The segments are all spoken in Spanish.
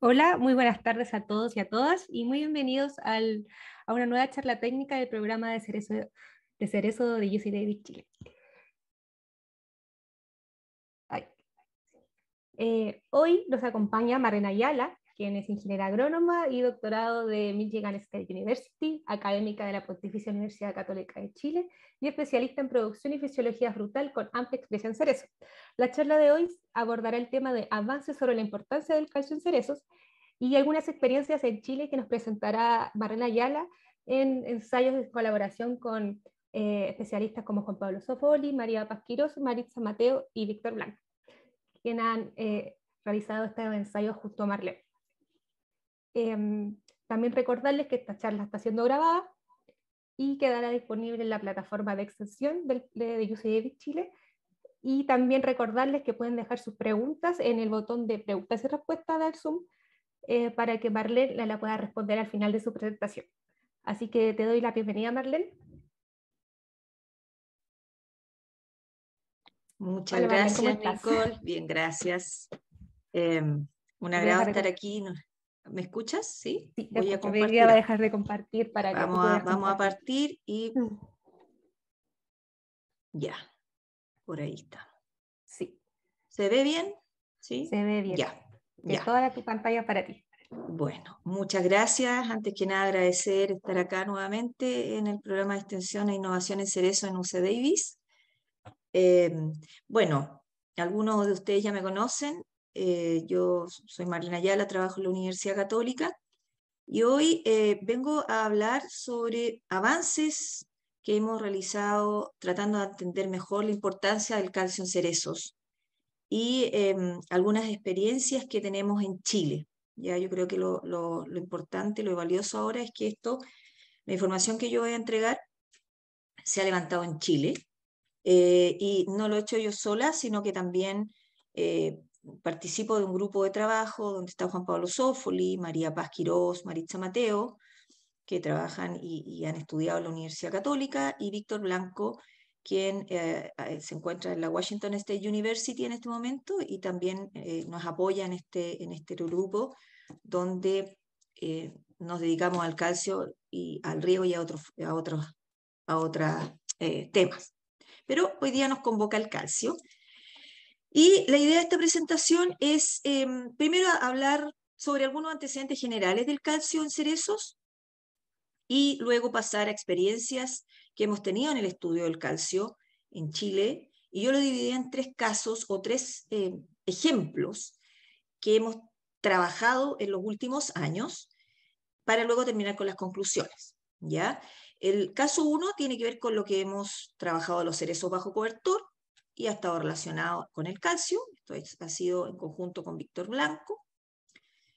Hola, muy buenas tardes a todos y a todas y muy bienvenidos a una nueva charla técnica del programa de Cerezo de, Cerezo de UC Davis Chile. Eh, hoy nos acompaña Marena Ayala, quien es ingeniera agrónoma y doctorado de Michigan State University, académica de la Pontificia Universidad Católica de Chile y especialista en producción y fisiología frutal con amplia en cerezo. La charla de hoy abordará el tema de avances sobre la importancia del calcio en cerezos y algunas experiencias en Chile que nos presentará Marlena Ayala en ensayos de colaboración con eh, especialistas como Juan Pablo Sofoli, María Quiroz, Maritza Mateo y Víctor Blanco, quien han eh, realizado este ensayo junto a Marlene. Em, también recordarles que esta charla está siendo grabada y quedará disponible en la plataforma de extensión de, de Chile. Y también recordarles que pueden dejar sus preguntas en el botón de preguntas y respuestas del Zoom eh, para que Marlene la, pueda responder al final de su presentación. Así que te doy la bienvenida, Marlene. Muchas gracias, Nicole. Bien, gracias. Em, un agrado estar aquí. ¿Me escuchas? Sí. voy, a voy a dejar de compartir para vamos que. A, vamos a partir y. Mm. Ya. Por ahí está. Sí. ¿Se ve bien? Sí. Se ve bien. Ya. ya. Toda tu pantalla para ti. Bueno, muchas gracias. Antes que nada, agradecer estar acá nuevamente en el programa de extensión e innovación en Cerezo en UC Davis. Eh, bueno, algunos de ustedes ya me conocen. Eh, yo soy Marlena Ayala, trabajo en la Universidad Católica y hoy eh, vengo a hablar sobre avances que hemos realizado tratando de entender mejor la importancia del calcio en cerezos y em, algunas experiencias que tenemos en Chile. Ya yo creo que lo, importante, lo valioso ahora es que esto, la información que yo voy a entregar, se ha levantado en Chile, eh, y no lo he hecho yo sola, sino que también participo de un grupo de trabajo donde está Juan Pablo Sófoli, María Paz Quiroz, Maritza Mateo, que trabajan y, han estudiado en la Universidad Católica, y Víctor Blanco, quien eh, eh, se encuentra en la Washington State University en este momento y también eh, nos apoya en este, en este grupo, donde nos dedicamos al calcio y al riego y a otros a otros a temas. Pero hoy día nos convoca el calcio y la idea de esta presentación es, em, primero, hablar sobre algunos antecedentes generales del calcio en cerezos y luego pasar a experiencias que hemos tenido en el estudio del calcio en Chile. Y yo lo dividí en tres casos o tres em, ejemplos que hemos trabajado en los últimos años para luego terminar con las conclusiones. ¿ya? El caso uno tiene que ver con lo que hemos trabajado de los cerezos bajo cobertor, y ha estado relacionado con el calcio, esto ha sido en conjunto con Víctor Blanco,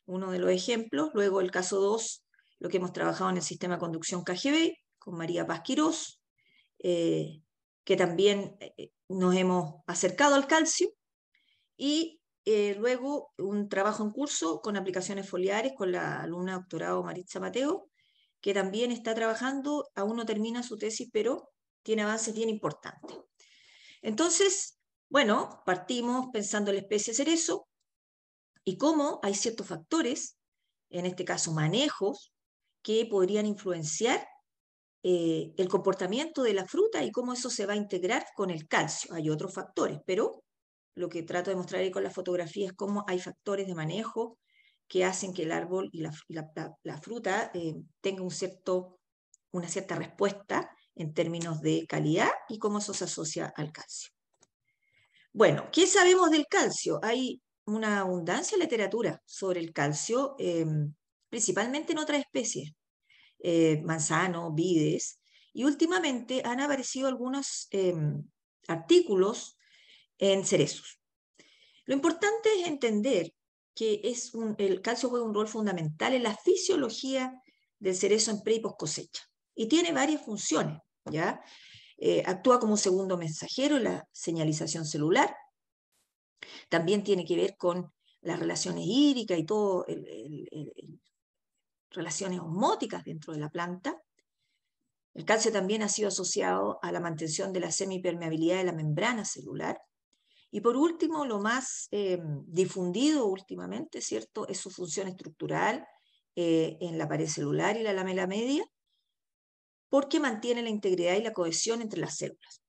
uno de los ejemplos. Luego el caso 2, lo que hemos trabajado en el sistema de conducción KGB, con María Paz eh, que también eh, nos hemos acercado al calcio, y eh, luego un trabajo en curso con aplicaciones foliares con la alumna doctorado Maritza Mateo, que también está trabajando, aún no termina su tesis, pero tiene avances bien importantes. Entonces, bueno, partimos pensando en la especie cerezo y cómo hay ciertos factores, en este caso manejos, que podrían influenciar eh, el comportamiento de la fruta y cómo eso se va a integrar con el calcio. Hay otros factores, pero lo que trato de mostrar con la fotografía es cómo hay factores de manejo que hacen que el árbol y la, fruta eh, tengan un cierto, una cierta respuesta en términos de calidad y cómo eso se asocia al calcio. Bueno, ¿qué sabemos del calcio? Hay una abundancia de literatura sobre el calcio, em, principalmente en otras especies, eh, manzano, vides, y últimamente han aparecido algunos em, artículos en cerezos. Lo importante es entender que es el calcio juega un rol fundamental en la fisiología del cerezo en pre y post cosecha, y tiene varias funciones. Eh, actúa como segundo mensajero la señalización celular. También tiene que ver con las relaciones hídricas y todo, las relaciones osmóticas dentro de la planta. El cáncer también ha sido asociado a la mantención de la semipermeabilidad de la membrana celular. Y por último, lo más eh, difundido últimamente, ¿cierto?, es su función estructural eh, en la pared celular y la lamela media, porque mantiene la integridad y la cohesión entre las células.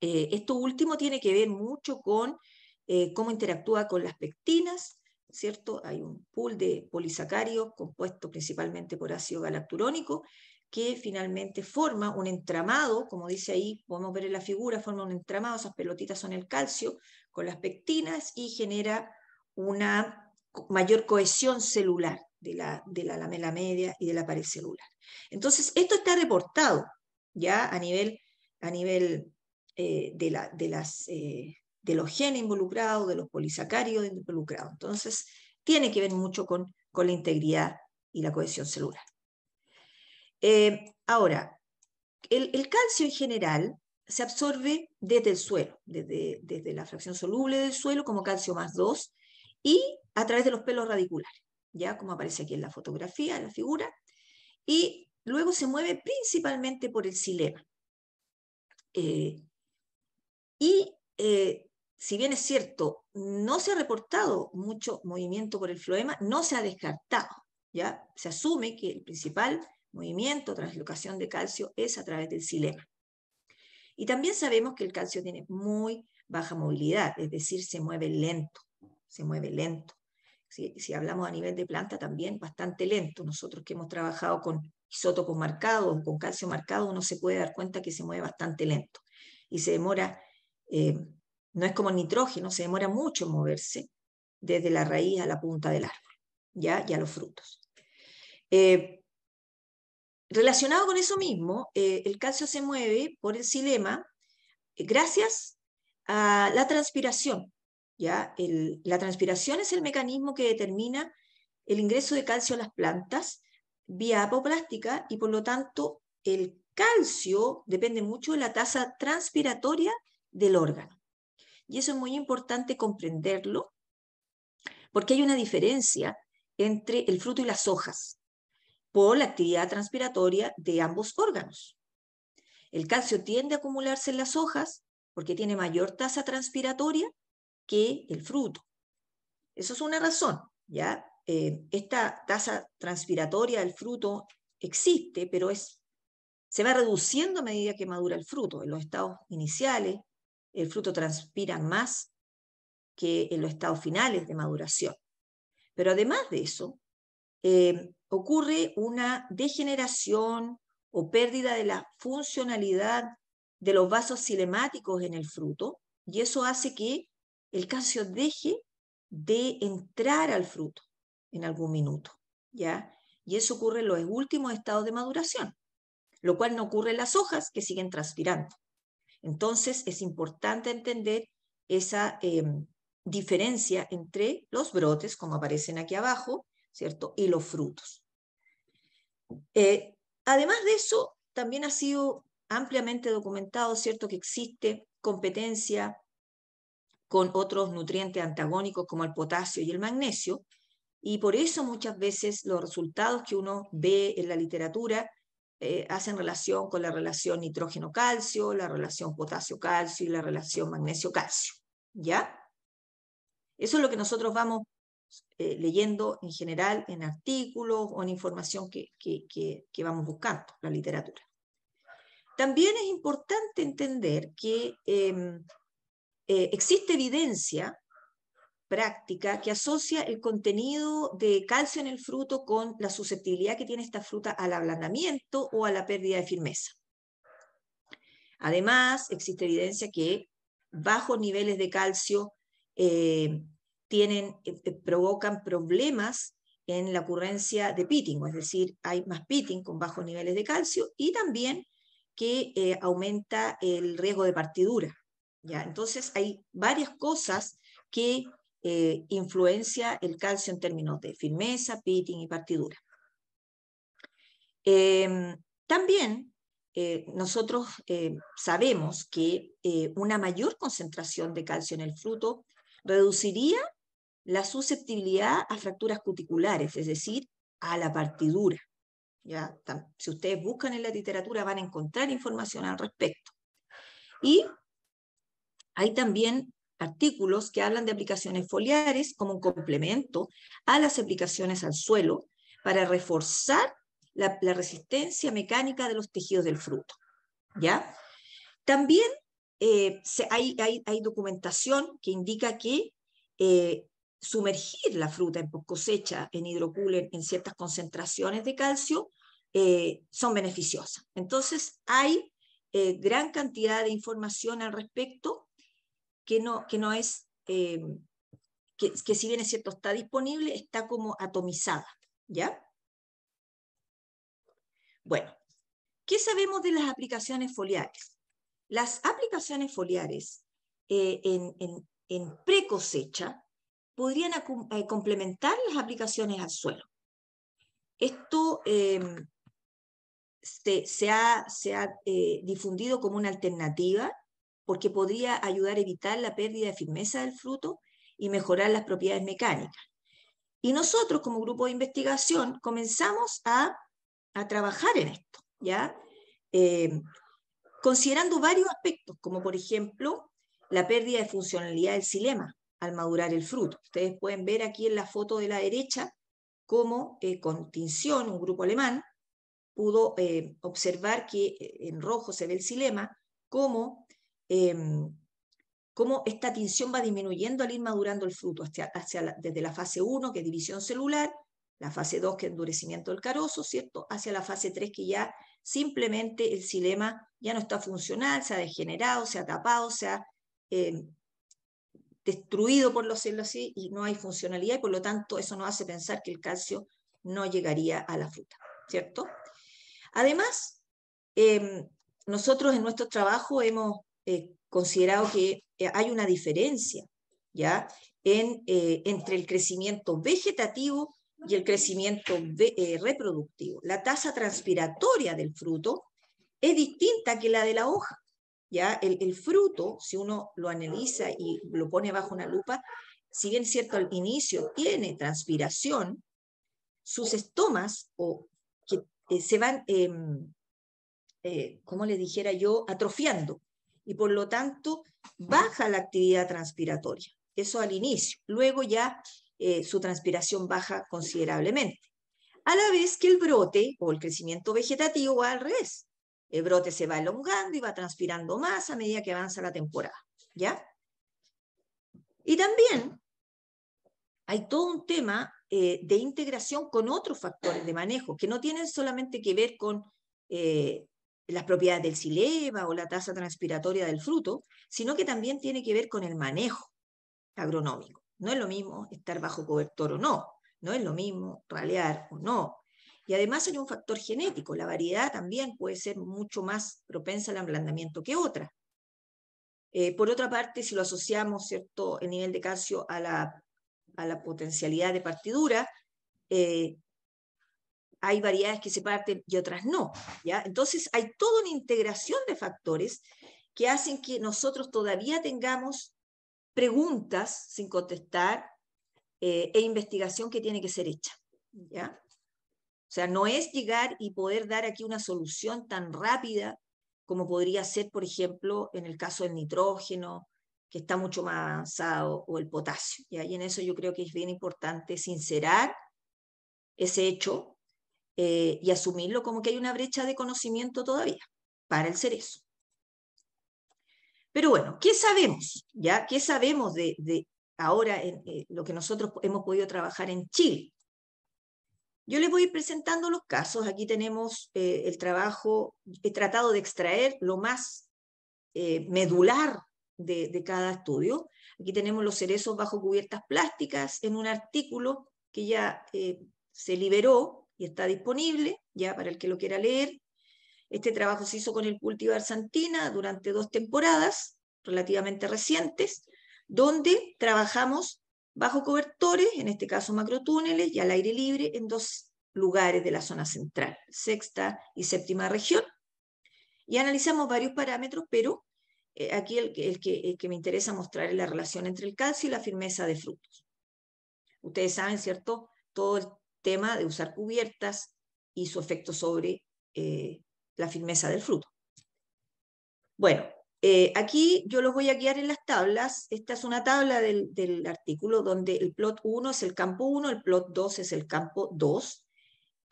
Eh, esto último tiene que ver mucho con eh, cómo interactúa con las pectinas, ¿cierto? Hay un pool de polisacáridos compuesto principalmente por ácido galacturónico que finalmente forma un entramado, como dice ahí, podemos ver en la figura, forma un entramado, esas pelotitas son el calcio con las pectinas y genera una mayor cohesión celular de la, de la lamela media y de la pared celular. Entonces, esto está reportado ya a nivel, a nivel eh, de, la, de, las, eh, de los genes involucrados, de los polisacáridos involucrados. Entonces, tiene que ver mucho con, con la integridad y la cohesión celular. Eh, ahora, el, calcio en general se absorbe desde el suelo, desde, desde la fracción soluble del suelo como calcio más 2 y a través de los pelos radiculares ya como aparece aquí en la fotografía, en la figura, y luego se mueve principalmente por el xilema. Eh, y eh, si bien es cierto, no se ha reportado mucho movimiento por el floema, no se ha descartado. ¿ya? Se asume que el principal movimiento, translocación de calcio, es a través del xilema. Y también sabemos que el calcio tiene muy baja movilidad, es decir, se mueve lento, se mueve lento si, hablamos a nivel de planta, también bastante lento. Nosotros que hemos trabajado con isótopos marcados, con calcio marcado, uno se puede dar cuenta que se mueve bastante lento y se demora, eh, no es como nitrógeno, se demora mucho en moverse desde la raíz a la punta del árbol, ¿ya? Y a los frutos. Eh, relacionado con eso mismo, eh, el calcio se mueve por el xilema gracias a la transpiración la transpiración es el mecanismo que determina el ingreso de calcio a las plantas vía apoplástica y por lo tanto el calcio depende mucho de la tasa transpiratoria del órgano. Y eso es muy importante comprenderlo porque hay una diferencia entre el fruto y las hojas por la actividad transpiratoria de ambos órganos. El calcio tiende a acumularse en las hojas porque tiene mayor tasa transpiratoria que el fruto. Eso es una razón, ¿ya? Eh, esta tasa transpiratoria del fruto existe, pero es, se va reduciendo a medida que madura el fruto. En los estados iniciales, el fruto transpira más que en los estados finales de maduración. Pero además de eso, eh, ocurre una degeneración o pérdida de la funcionalidad de los vasos cinemáticos en el fruto, y eso hace que el calcio deje de entrar al fruto en algún minuto, ¿ya? Y eso ocurre en los últimos estados de maduración, lo cual no ocurre en las hojas que siguen transpirando. Entonces es importante entender esa em, diferencia entre los brotes, como aparecen aquí abajo, ¿cierto? Y los frutos. Eh, además de eso, también ha sido ampliamente documentado, ¿cierto?, que existe competencia con otros nutrientes antagónicos como el potasio y el magnesio. Y por eso muchas veces los resultados que uno ve en la literatura eh, hacen relación con la relación nitrógeno-calcio, la relación potasio-calcio y la relación magnesio-calcio. ¿Ya? Eso es lo que nosotros vamos eh, leyendo en general en artículos o en información que, que, que, vamos buscando, la literatura. También es importante entender que em, eh, existe evidencia práctica que asocia el contenido de calcio en el fruto con la susceptibilidad que tiene esta fruta al ablandamiento o a la pérdida de firmeza. Además, existe evidencia que bajos niveles de calcio eh, tienen, eh, provocan problemas en la ocurrencia de pitting, es decir, hay más pitting con bajos niveles de calcio y también que aumenta el riesgo de partidura. Entonces hay varias cosas que eh, influencia el calcio en términos de firmeza, pitting y partidura. Em, también eh, nosotros eh, sabemos que eh, una mayor concentración de calcio en el fruto reduciría la susceptibilidad a fracturas cuticulares, es decir, a la partidura. Si ustedes buscan en la literatura van a encontrar información al respecto. Y hay también artículos que hablan de aplicaciones foliares como un complemento a las aplicaciones al suelo para reforzar la, resistencia mecánica de los tejidos del fruto. ¿ya? También eh, hay, documentación que indica que eh, sumergir la fruta en cosecha en hidroculen en ciertas concentraciones de calcio eh, son beneficiosas. Entonces, hay gran cantidad de información al respecto que no, que no es, eh, que, si bien es cierto, está disponible, está como atomizada, ¿ya? Bueno, ¿qué sabemos de las aplicaciones foliares? Las aplicaciones foliares eh, en, en, pre-cosecha podrían eh, complementar las aplicaciones al suelo. Esto se, ha, se ha difundido como una alternativa porque podría ayudar a evitar la pérdida de firmeza del fruto y mejorar las propiedades mecánicas. Y nosotros como grupo de investigación comenzamos a, trabajar en esto, ¿ya? Em, considerando varios aspectos, como por ejemplo la pérdida de funcionalidad del silema al madurar el fruto. Ustedes pueden ver aquí en la foto de la derecha cómo eh, con tinción, un grupo alemán, pudo eh, observar que eh, en rojo se ve el silema, como Em, cómo esta tinción va disminuyendo al ir madurando el fruto, hacia, desde la fase 1, que es división celular, la fase 2, que es endurecimiento del carozo, ¿cierto? Hacia la fase 3, que ya simplemente el silema ya no está funcional, se ha degenerado, se ha tapado, se ha em, destruido, por los celos y no hay funcionalidad, y por lo tanto eso nos hace pensar que el calcio no llegaría a la fruta, ¿cierto? Además, em, nosotros en nuestro trabajo hemos eh, considerado que eh, hay una diferencia ¿ya? En, eh, entre el crecimiento vegetativo y el crecimiento reproductivo. La tasa transpiratoria del fruto es distinta que la de la hoja. ¿ya? El, fruto, si uno lo analiza y lo pone bajo una lupa, si bien cierto al inicio tiene transpiración, sus estomas o que se van, em, como le dijera yo, atrofiando, y por lo tanto baja la actividad transpiratoria. Eso al inicio. Luego ya eh, su transpiración baja considerablemente. A la vez que el brote o el crecimiento vegetativo va al revés. El brote se va elongando y va transpirando más a medida que avanza la temporada. ¿Ya? Y también hay todo un tema eh, de integración con otros factores de manejo que no tienen solamente que ver con eh, las propiedades del sileva o la tasa transpiratoria del fruto, sino que también tiene que ver con el manejo agronómico. No es lo mismo estar bajo cobertor o no, no es lo mismo ralear o no. Y además hay un factor genético, la variedad también puede ser mucho más propensa al ablandamiento que otra. Eh, por otra parte, si lo asociamos, ¿cierto?, el nivel de calcio a la, a la potencialidad de partidura, eh, hay variedades que se parten y otras no. ¿ya? Entonces hay toda una integración de factores que hacen que nosotros todavía tengamos preguntas sin contestar eh, e investigación que tiene que ser hecha. ¿ya? O sea, no es llegar y poder dar aquí una solución tan rápida como podría ser, por ejemplo, en el caso del nitrógeno, que está mucho más avanzado, o el potasio. ¿ya? Y en eso yo creo que es bien importante sincerar ese hecho eh, y asumirlo como que hay una brecha de conocimiento todavía para el cerezo. Pero bueno, ¿qué sabemos? ¿Ya? ¿Qué sabemos de, ahora en, eh, lo que nosotros hemos podido trabajar en Chile? Yo les voy presentando los casos. Aquí tenemos eh, el trabajo, he tratado de extraer lo más medular de, cada estudio. Aquí tenemos los cerezos bajo cubiertas plásticas en un artículo que ya se liberó y está disponible ya para el que lo quiera leer. Este trabajo se hizo con el cultivar Arsantina durante dos temporadas relativamente recientes, donde trabajamos bajo cobertores, en este caso macrotúneles y al aire libre en dos lugares de la zona central, sexta y séptima región. Y analizamos varios parámetros, pero eh, aquí el, que, que me interesa mostrar es la relación entre el calcio y la firmeza de frutos. Ustedes saben, ¿cierto? Todo el tema de usar cubiertas y su efecto sobre eh, la firmeza del fruto. Bueno, eh, aquí yo los voy a guiar en las tablas. Esta es una tabla del, del artículo donde el plot 1 es el campo 1, el plot 2 es el campo 2,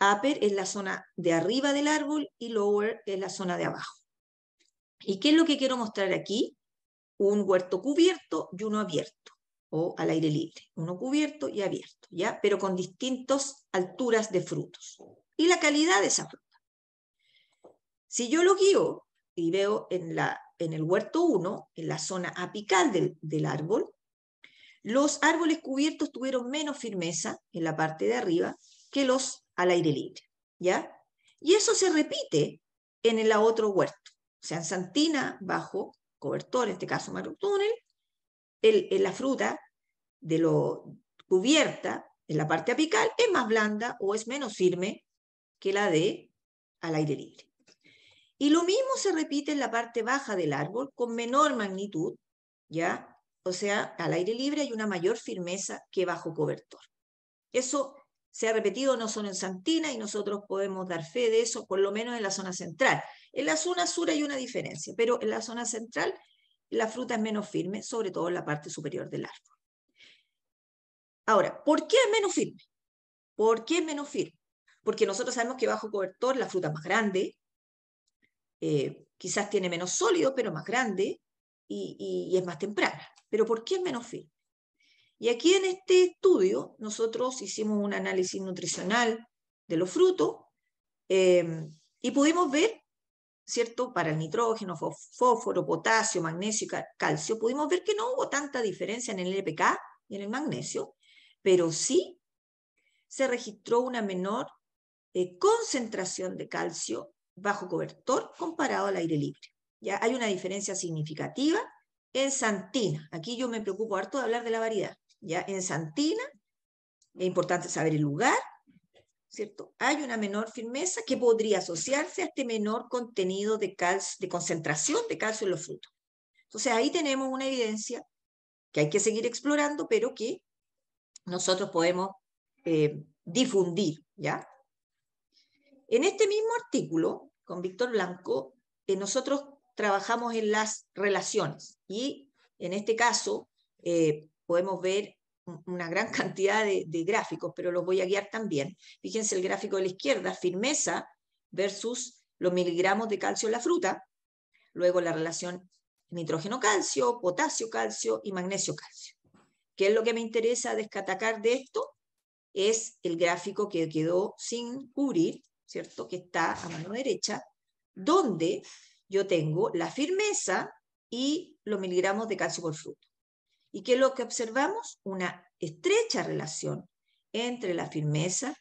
upper es la zona de arriba del árbol y lower es la zona de abajo. ¿Y qué es lo que quiero mostrar aquí? Un huerto cubierto y uno abierto o al aire libre, uno cubierto y abierto, ¿ya? Pero con distintas alturas de frutos y la calidad de esa fruta. Si yo lo guío y veo en, la, en el huerto 1, en la zona apical del, árbol, los árboles cubiertos tuvieron menos firmeza en la parte de arriba que los al aire libre, ¿ya? Y eso se repite en el otro huerto, o sea, en Santina bajo cobertor, en este caso túnel la fruta de lo cubierta en la parte apical es más blanda o es menos firme que la de al aire libre. Y lo mismo se repite en la parte baja del árbol con menor magnitud, ¿ya? O sea, al aire libre hay una mayor firmeza que bajo cobertor. Eso se ha repetido no solo en Santina y nosotros podemos dar fe de eso, por lo menos en la zona central. En la zona sur hay una diferencia, pero en la zona central la fruta es menos firme, sobre todo en la parte superior del árbol. Ahora, ¿por qué es menos firme? ¿Por qué es menos firme? Porque nosotros sabemos que bajo cobertor la fruta es más grande, eh, quizás tiene menos sólido, pero más grande y, es más temprana. Pero ¿por qué es menos firme? Y aquí en este estudio nosotros hicimos un análisis nutricional de los frutos eh, y pudimos ver ¿cierto? Para el nitrógeno, fósforo, potasio, magnesio y calcio, pudimos ver que no hubo tanta diferencia en el LPK y en el magnesio, pero sí se registró una menor eh, concentración de calcio bajo cobertor comparado al aire libre. Ya hay una diferencia significativa en santina. Aquí yo me preocupo harto de hablar de la variedad. Ya en santina es importante saber el lugar, ¿cierto? Hay una menor firmeza que podría asociarse a este menor contenido de, calcio, de concentración de calcio en los frutos. Entonces ahí tenemos una evidencia que hay que seguir explorando, pero que nosotros podemos eh, difundir, ¿ya? En este mismo artículo, con Víctor Blanco, eh, nosotros trabajamos en las relaciones y en este caso eh, podemos ver una gran cantidad de, gráficos, pero los voy a guiar también. Fíjense el gráfico de la izquierda, firmeza versus los miligramos de calcio en la fruta, luego la relación nitrógeno-calcio, potasio-calcio y magnesio-calcio. ¿Qué es lo que me interesa descatacar de esto? Es el gráfico que quedó sin cubrir, ¿cierto? Que está a mano derecha, donde yo tengo la firmeza y los miligramos de calcio por fruta y que lo que observamos, una estrecha relación entre la firmeza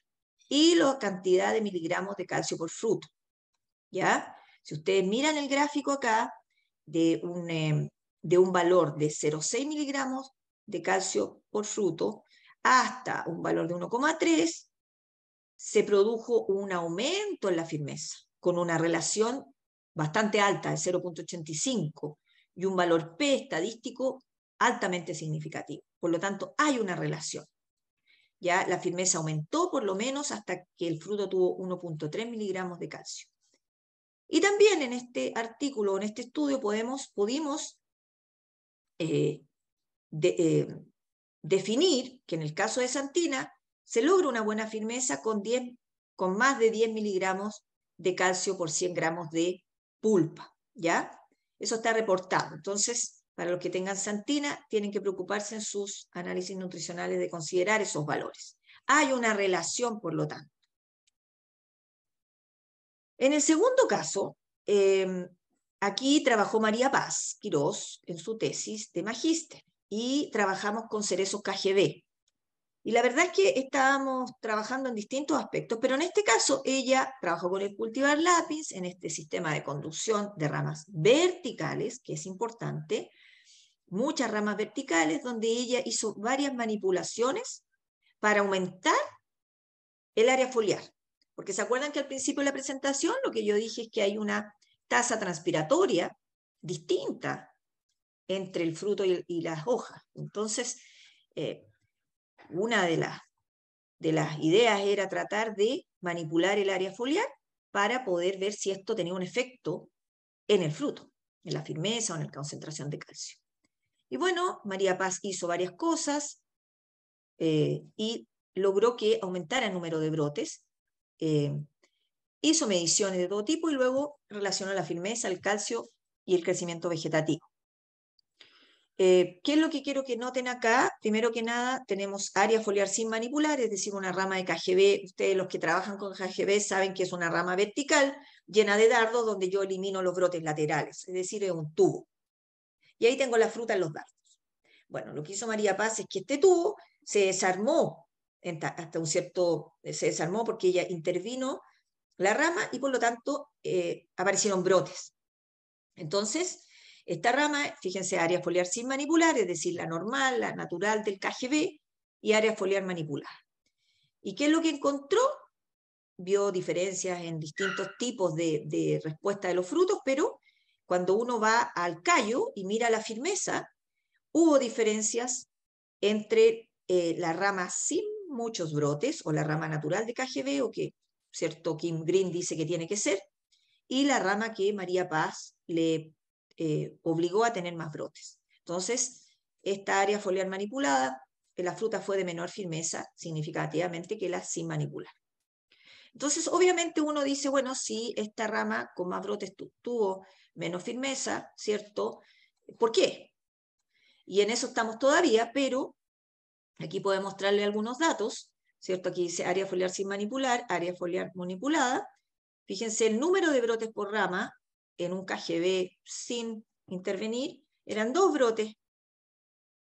y la cantidad de miligramos de calcio por fruto. ¿Ya? Si ustedes miran el gráfico acá de un, eh, de un valor de 0,6 miligramos de calcio por fruto hasta un valor de 1,3, se produjo un aumento en la firmeza, con una relación bastante alta de 0,85 y un valor P estadístico altamente significativo. Por lo tanto, hay una relación. Ya la firmeza aumentó por lo menos hasta que el fruto tuvo 1.3 miligramos de calcio. Y también en este artículo, en este estudio, podemos, pudimos eh, eh, definir que en el caso de Santina se logra una buena firmeza con, con más de 10 miligramos de calcio por 100 gramos de pulpa. ¿ya? Eso está reportado. Entonces, para los que tengan santina, tienen que preocuparse en sus análisis nutricionales de considerar esos valores. Hay una relación, por lo tanto. En el segundo caso, em, aquí trabajó María Paz Quirós en su tesis de magíster y trabajamos con cerezos KGB. Y la verdad es que estábamos trabajando en distintos aspectos, pero en este caso ella trabajó con el cultivar lápiz en este sistema de conducción de ramas verticales, que es importante, muchas ramas verticales donde ella hizo varias manipulaciones para aumentar el área foliar. Porque se acuerdan que al principio de la presentación lo que yo dije es que hay una tasa transpiratoria distinta entre el fruto y, las hojas. Entonces, eh, una de de las ideas era tratar de manipular el área foliar para poder ver si esto tenía un efecto en el fruto, en la firmeza o en la concentración de calcio. Y bueno, María Paz hizo varias cosas eh, y logró que aumentara el número de brotes. Eh, hizo mediciones de todo tipo y luego relacionó la firmeza, el calcio y el crecimiento vegetativo. Eh, ¿Qué es lo que quiero que noten acá? Primero que nada, tenemos área foliar sin manipular, es decir, una rama de KGB. Ustedes los que trabajan con KGB saben que es una rama vertical llena de dardos donde yo elimino los brotes laterales, es decir, es un tubo. Y ahí tengo la fruta en los datos Bueno, lo que hizo María Paz es que este tubo se desarmó hasta un cierto, eh, se desarmó porque ella intervino la rama y por lo tanto eh, aparecieron brotes. Entonces, esta rama, fíjense, área foliar sin manipular, es decir, la normal, la natural del KGB y área foliar manipular. ¿Y qué es lo que encontró? Vio diferencias en distintos tipos de, de respuesta de los frutos, pero cuando uno va al callo y mira la firmeza, hubo diferencias entre eh, la rama sin muchos brotes o la rama natural de KGB o que cierto Kim Green dice que tiene que ser, y la rama que María Paz le eh, obligó a tener más brotes. Entonces, esta área foliar manipulada, la fruta fue de menor firmeza significativamente que la sin manipular. Entonces, obviamente uno dice, bueno, si esta rama con más brotes tuvo menos firmeza, ¿cierto? ¿Por qué? Y en eso estamos todavía, pero aquí puedo mostrarle algunos datos, ¿cierto? Aquí dice área foliar sin manipular, área foliar manipulada. Fíjense, el número de brotes por rama en un KGB sin intervenir eran dos brotes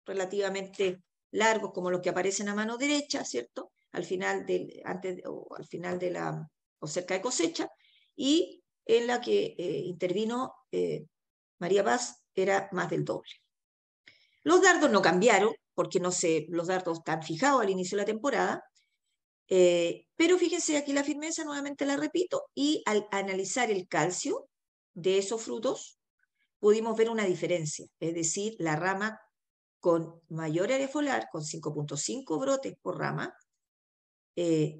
relativamente largos, como los que aparecen a mano derecha, ¿cierto? Al final, antes, o al final de la, o cerca de cosecha, y en la que eh, intervino eh, María Paz era más del doble. Los dardos no cambiaron, porque no sé, los dardos están fijados al inicio de la temporada, eh, pero fíjense aquí la firmeza, nuevamente la repito, y al analizar el calcio de esos frutos, pudimos ver una diferencia, es decir, la rama con mayor área folar, con 5.5 brotes por rama,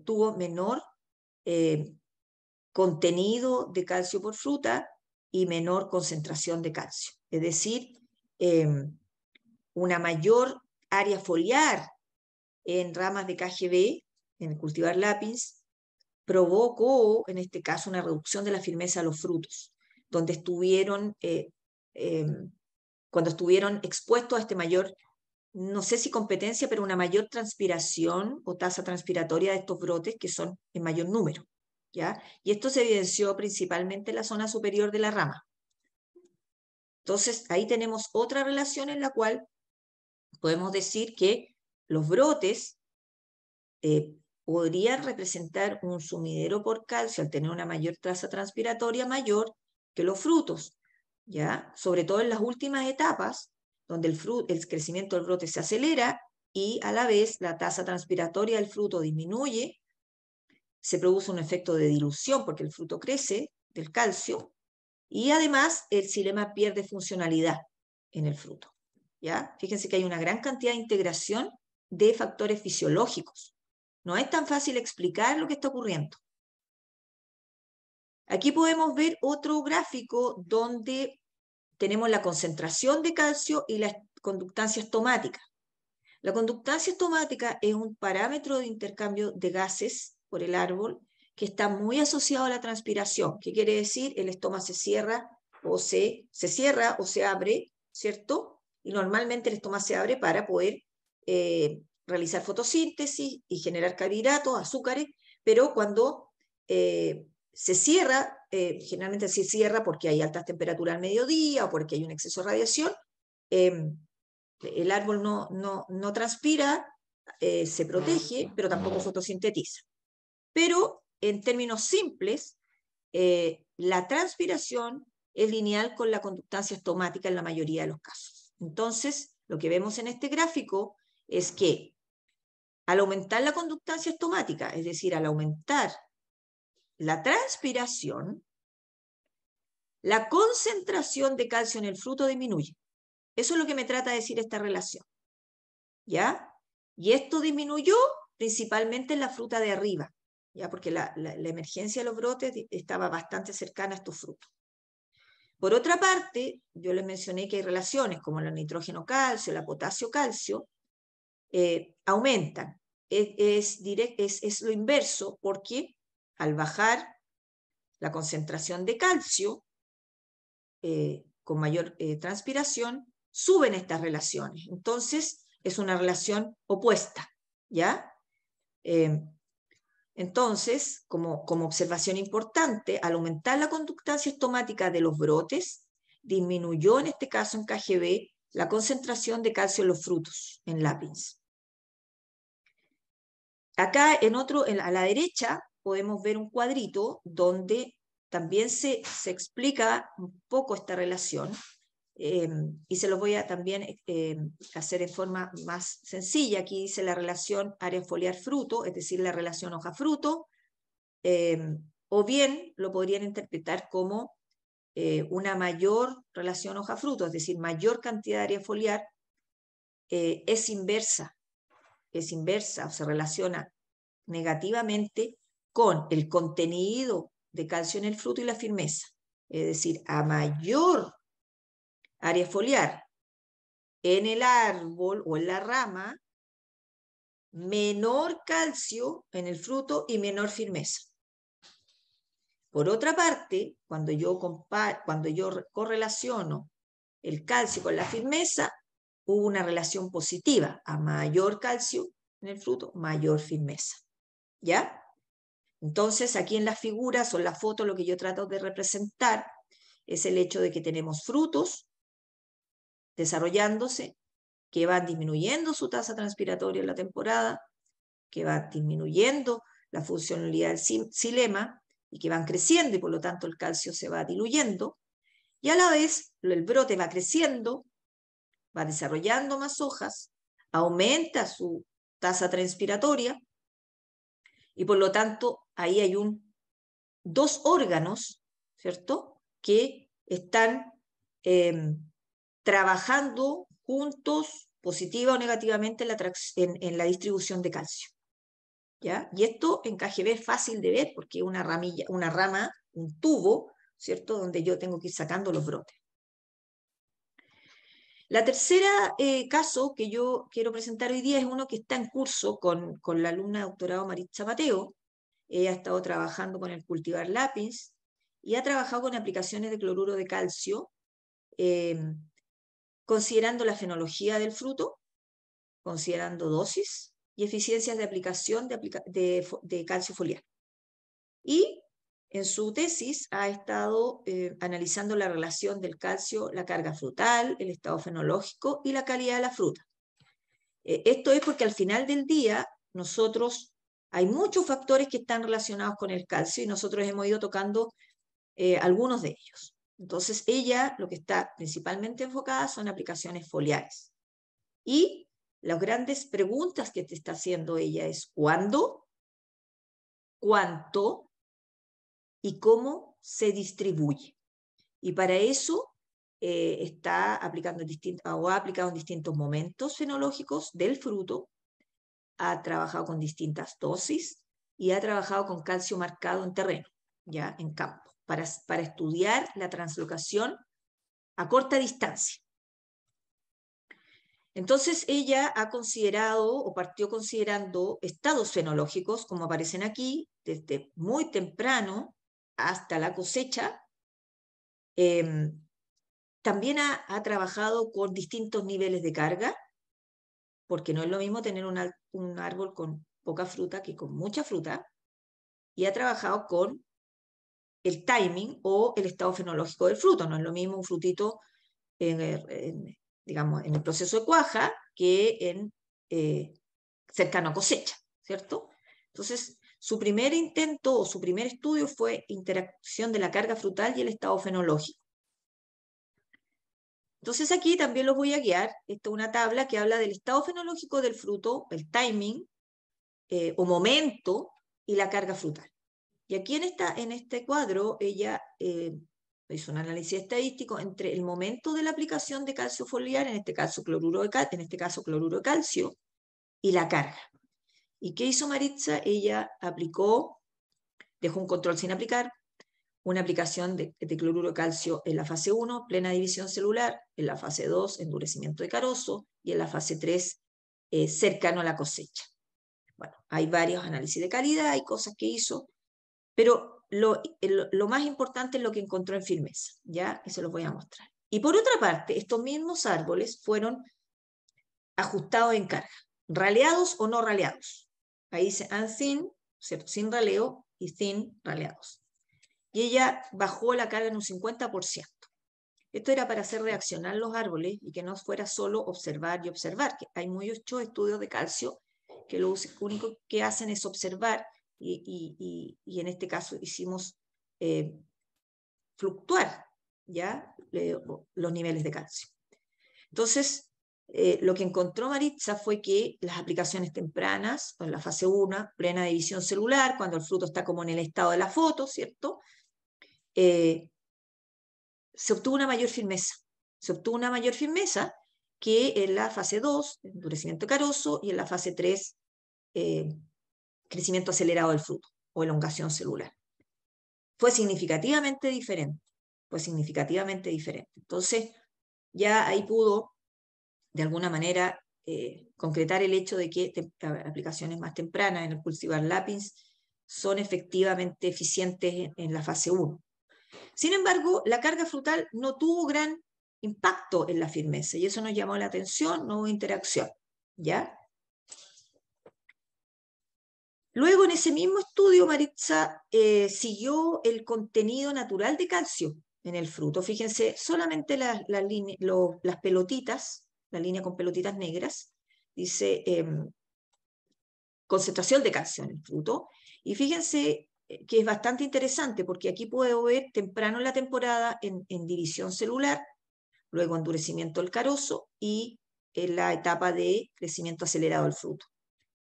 tuvo menor eh, contenido de calcio por fruta y menor concentración de calcio. Es decir, em, una mayor área foliar en ramas de KGB, en cultivar lápiz, provocó, en este caso, una reducción de la firmeza de los frutos, donde estuvieron, eh, em, cuando estuvieron expuestos a este mayor, no sé si competencia, pero una mayor transpiración o tasa transpiratoria de estos brotes que son en mayor número. Y esto se evidenció principalmente en la zona superior de la rama. Entonces, ahí tenemos otra relación en la cual podemos decir que los brotes eh, podrían representar un sumidero por calcio al tener una mayor tasa transpiratoria mayor que los frutos, ¿ya? Sobre todo en las últimas etapas, donde el, el crecimiento del brote se acelera y a la vez la tasa transpiratoria del fruto disminuye se produce un efecto de dilución porque el fruto crece del calcio y además el xilema pierde funcionalidad en el fruto. ¿ya? Fíjense que hay una gran cantidad de integración de factores fisiológicos. No es tan fácil explicar lo que está ocurriendo. Aquí podemos ver otro gráfico donde tenemos la concentración de calcio y la conductancia estomática. La conductancia estomática es un parámetro de intercambio de gases por el árbol, que está muy asociado a la transpiración. ¿Qué quiere decir? El estómago se cierra o se, se cierra o se abre, ¿cierto? Y normalmente el estómago se abre para poder eh, realizar fotosíntesis y generar carbohidratos, azúcares, pero cuando eh, se cierra, eh, generalmente se cierra porque hay altas temperaturas al mediodía o porque hay un exceso de radiación, em, el árbol no, no, no transpira, se protege, ah. pero tampoco fotosintetiza. Pero en términos simples, eh, la transpiración es lineal con la conductancia estomática en la mayoría de los casos. Entonces, lo que vemos en este gráfico es que al aumentar la conductancia estomática, es decir, al aumentar la transpiración, la concentración de calcio en el fruto disminuye. Eso es lo que me trata de decir esta relación. ¿Ya? Y esto disminuyó principalmente en la fruta de arriba porque la, emergencia de los brotes estaba bastante cercana a estos frutos. Por otra parte, yo les mencioné que hay relaciones como la nitrógeno-calcio, la eh, potasio-calcio, aumentan. E, es, lo inverso porque al bajar la concentración de calcio eh, con mayor eh, transpiración, suben estas relaciones. Entonces, es una relación opuesta, ¿ya? Entonces, como, observación importante, al aumentar la conductancia estomática de los brotes, disminuyó en este caso en KGB la concentración de calcio en los frutos, en lápiz. Acá en otro, a la derecha, podemos ver un cuadrito donde también se explica un poco esta relación Em, y se los voy a también em, hacer en forma más sencilla. Aquí dice la relación área foliar-fruto, es decir, la relación hoja-fruto, em, o bien lo podrían interpretar como eh, una mayor relación hoja-fruto, es decir, mayor cantidad de área foliar eh, es inversa, es inversa o se relaciona negativamente con el contenido de calcio en el fruto y la firmeza. Es decir, a mayor área foliar. En el árbol o en la rama, menor calcio en el fruto y menor firmeza. Por otra parte, cuando yo, cuando yo correlaciono el calcio con la firmeza, hubo una relación positiva. A mayor calcio en el fruto, mayor firmeza. ¿Ya? Entonces, aquí en las figuras o en la foto lo que yo trato de representar es el hecho de que tenemos frutos desarrollándose, que va disminuyendo su tasa transpiratoria en la temporada, que va disminuyendo la funcionalidad del silema y que van creciendo y por lo tanto el calcio se va diluyendo y a la vez el brote va creciendo, va desarrollando más hojas, aumenta su tasa transpiratoria y por lo tanto ahí hay un, dos órganos, ¿cierto?, que están em, trabajando juntos positiva o negativamente en la, distribución de calcio. ¿Ya? Y esto en KGB es fácil de ver porque es una, ramilla, una rama, un tubo, ¿cierto? Donde yo tengo que ir sacando los brotes. La tercera eh, caso que yo quiero presentar hoy día es uno que está en curso con, la alumna de doctorado Maritza Mateo. Ella ha estado trabajando con el cultivar lápiz y ha trabajado con aplicaciones de cloruro de calcio eh, considerando la fenología del fruto, considerando dosis y eficiencias de aplicación de, calcio foliar. Y en su tesis ha estado eh, analizando la relación del calcio, la carga frutal, el estado fenológico y la calidad de la fruta. Eh, esto es porque al final del día nosotros hay muchos factores que están relacionados con el calcio y nosotros hemos ido tocando eh, algunos de ellos. Entonces, ella lo que está principalmente enfocada son aplicaciones foliares. Y las grandes preguntas que te está haciendo ella es cuándo, cuánto y cómo se distribuye. Y para eso eh, está aplicando o ha aplicado en distintos momentos fenológicos del fruto, ha trabajado con distintas dosis y ha trabajado con calcio marcado en terreno, ya en campo para, estudiar la translocación a corta distancia. Entonces ella ha considerado o partió considerando estados fenológicos, como aparecen aquí, desde muy temprano hasta la cosecha. Em, también ha, trabajado con distintos niveles de carga, porque no es lo mismo tener un árbol con poca fruta que con mucha fruta. Y ha trabajado con el timing o el estado fenológico del fruto. No es lo mismo un frutito, en, digamos, en el proceso de cuaja que en eh, cercano a cosecha, ¿cierto? Entonces, su primer intento o su primer estudio fue interacción de la carga frutal y el estado fenológico. Entonces aquí también los voy a guiar. Esta es una tabla que habla del estado fenológico del fruto, el timing eh, o momento y la carga frutal. Y aquí en, en este cuadro ella eh, hizo un análisis estadístico entre el momento de la aplicación de calcio foliar, en este caso cloruro de, en este caso cloruro calcio, y la carga. ¿Y qué hizo Maritza? Ella aplicó, dejó un control sin aplicar, una aplicación de, cloruro calcio en la fase 1, plena división celular, en la fase 2, endurecimiento de carozo, y en la fase 3, eh, cercano a la cosecha. Bueno, hay varios análisis de calidad, hay cosas que hizo, pero lo, más importante es lo que encontró en firmeza, ya que se los voy a mostrar. Y por otra parte, estos mismos árboles fueron ajustados en carga, raleados o no raleados. Ahí dice unthin, sin raleo, y sin raleados. Y ella bajó la carga en un 50%. Esto era para hacer reaccionar los árboles y que no fuera solo observar y observar, que hay muchos estudios de calcio que lo único que hacen es observar y, en este caso hicimos eh, fluctuar ya los niveles de calcio. Entonces, eh, lo que encontró Maritza fue que las aplicaciones tempranas, en la fase 1, plena división celular, cuando el fruto está como en el estado de la foto, ¿cierto? Eh, se obtuvo una mayor firmeza. Se obtuvo una mayor firmeza que en la fase 2, endurecimiento caroso, y en la fase 3, eh, crecimiento acelerado del fruto o elongación celular. Fue significativamente diferente, fue significativamente diferente. Entonces, ya ahí pudo, de alguna manera, eh, concretar el hecho de que aplicaciones más tempranas en el cultivar lápiz son efectivamente eficientes en, la fase 1. Sin embargo, la carga frutal no tuvo gran impacto en la firmeza y eso nos llamó la atención, no hubo interacción, ¿ya? Luego, en ese mismo estudio, Maritza eh, siguió el contenido natural de calcio en el fruto. Fíjense, solamente las, pelotitas, la línea con pelotitas negras, dice em, concentración de calcio en el fruto. Y fíjense eh, que es bastante interesante porque aquí puedo ver temprano en la temporada en, división celular, luego endurecimiento del carozo y en eh, la etapa de crecimiento acelerado del fruto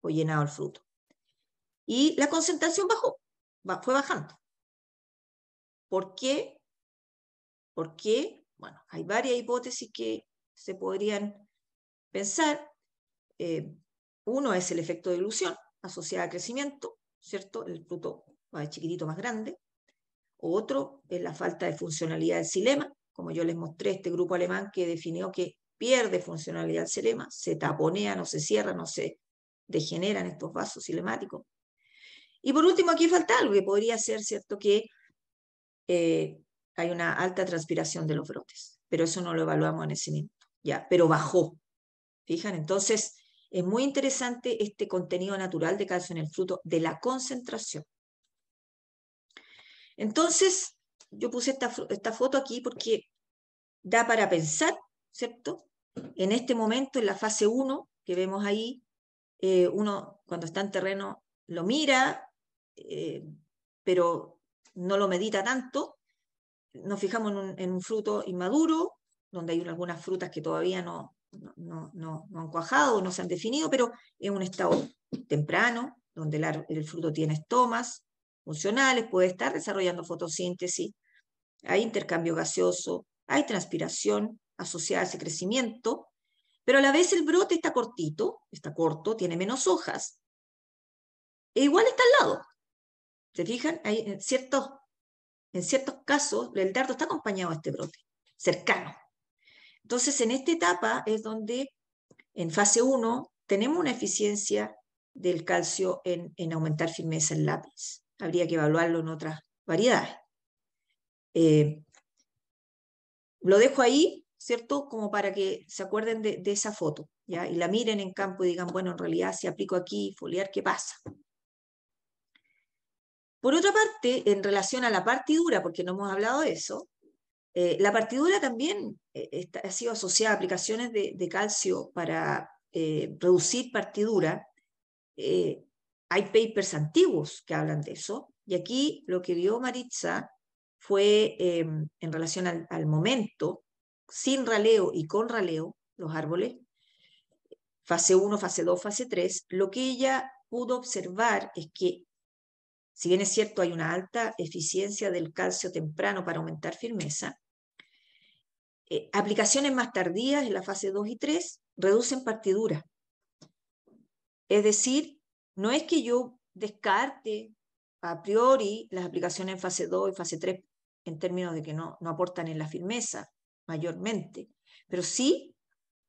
o llenado del fruto. Y la concentración bajó, fue bajando. ¿Por qué? ¿Por Bueno, hay varias hipótesis que se podrían pensar. Eh, uno es el efecto de ilusión asociada al crecimiento, ¿cierto? El fruto va de chiquitito más grande. Otro es la falta de funcionalidad del silema, como yo les mostré, este grupo alemán que definió que pierde funcionalidad el silema, se taponea, no se cierra, no se degeneran estos vasos silemáticos. Y por último, aquí falta algo que podría ser, ¿cierto?, que eh, hay una alta transpiración de los brotes, pero eso no lo evaluamos en ese momento ya, pero bajó. Fijan, entonces es muy interesante este contenido natural de calcio en el fruto de la concentración. Entonces, yo puse esta, foto aquí porque da para pensar, ¿cierto? En este momento, en la fase 1 que vemos ahí, eh, uno cuando está en terreno lo mira, eh, pero no lo medita tanto. Nos fijamos en un, fruto inmaduro, donde hay algunas frutas que todavía no, no, han cuajado, no se han definido, pero en un estado temprano, donde el, el, fruto tiene estomas funcionales, puede estar desarrollando fotosíntesis, hay intercambio gaseoso, hay transpiración asociada a ese crecimiento, pero a la vez el brote está cortito, está corto, tiene menos hojas, e igual está al lado, ¿Se fijan? en, ciertos, en ciertos casos el dardo está acompañado a este brote, cercano. Entonces, en esta etapa es donde en fase 1 tenemos una eficiencia del calcio en, aumentar firmeza en lápiz. Habría que evaluarlo en otras variedades. Eh, lo dejo ahí, ¿cierto? Como para que se acuerden de, de, esa foto, ¿ya? Y la miren en campo y digan, bueno, en realidad si aplico aquí foliar, ¿qué pasa? Por otra parte, en relación a la partidura, porque no hemos hablado de eso, eh, la partidura también eh, ha sido asociada a aplicaciones de, calcio para eh, reducir partidura. hay papers antiguos que hablan de eso, y aquí lo que vio Maritza fue em, en relación al, al momento, sin raleo y con raleo, los árboles, fase 1, fase 2, fase 3, lo que ella pudo observar es que si bien es cierto hay una alta eficiencia del calcio temprano para aumentar firmeza, eh, aplicaciones más tardías en la fase 2 y 3 reducen partidura. Es decir, no es que yo descarte a priori las aplicaciones en fase 2 y fase 3 en términos de que no, no aportan en la firmeza mayormente, pero sí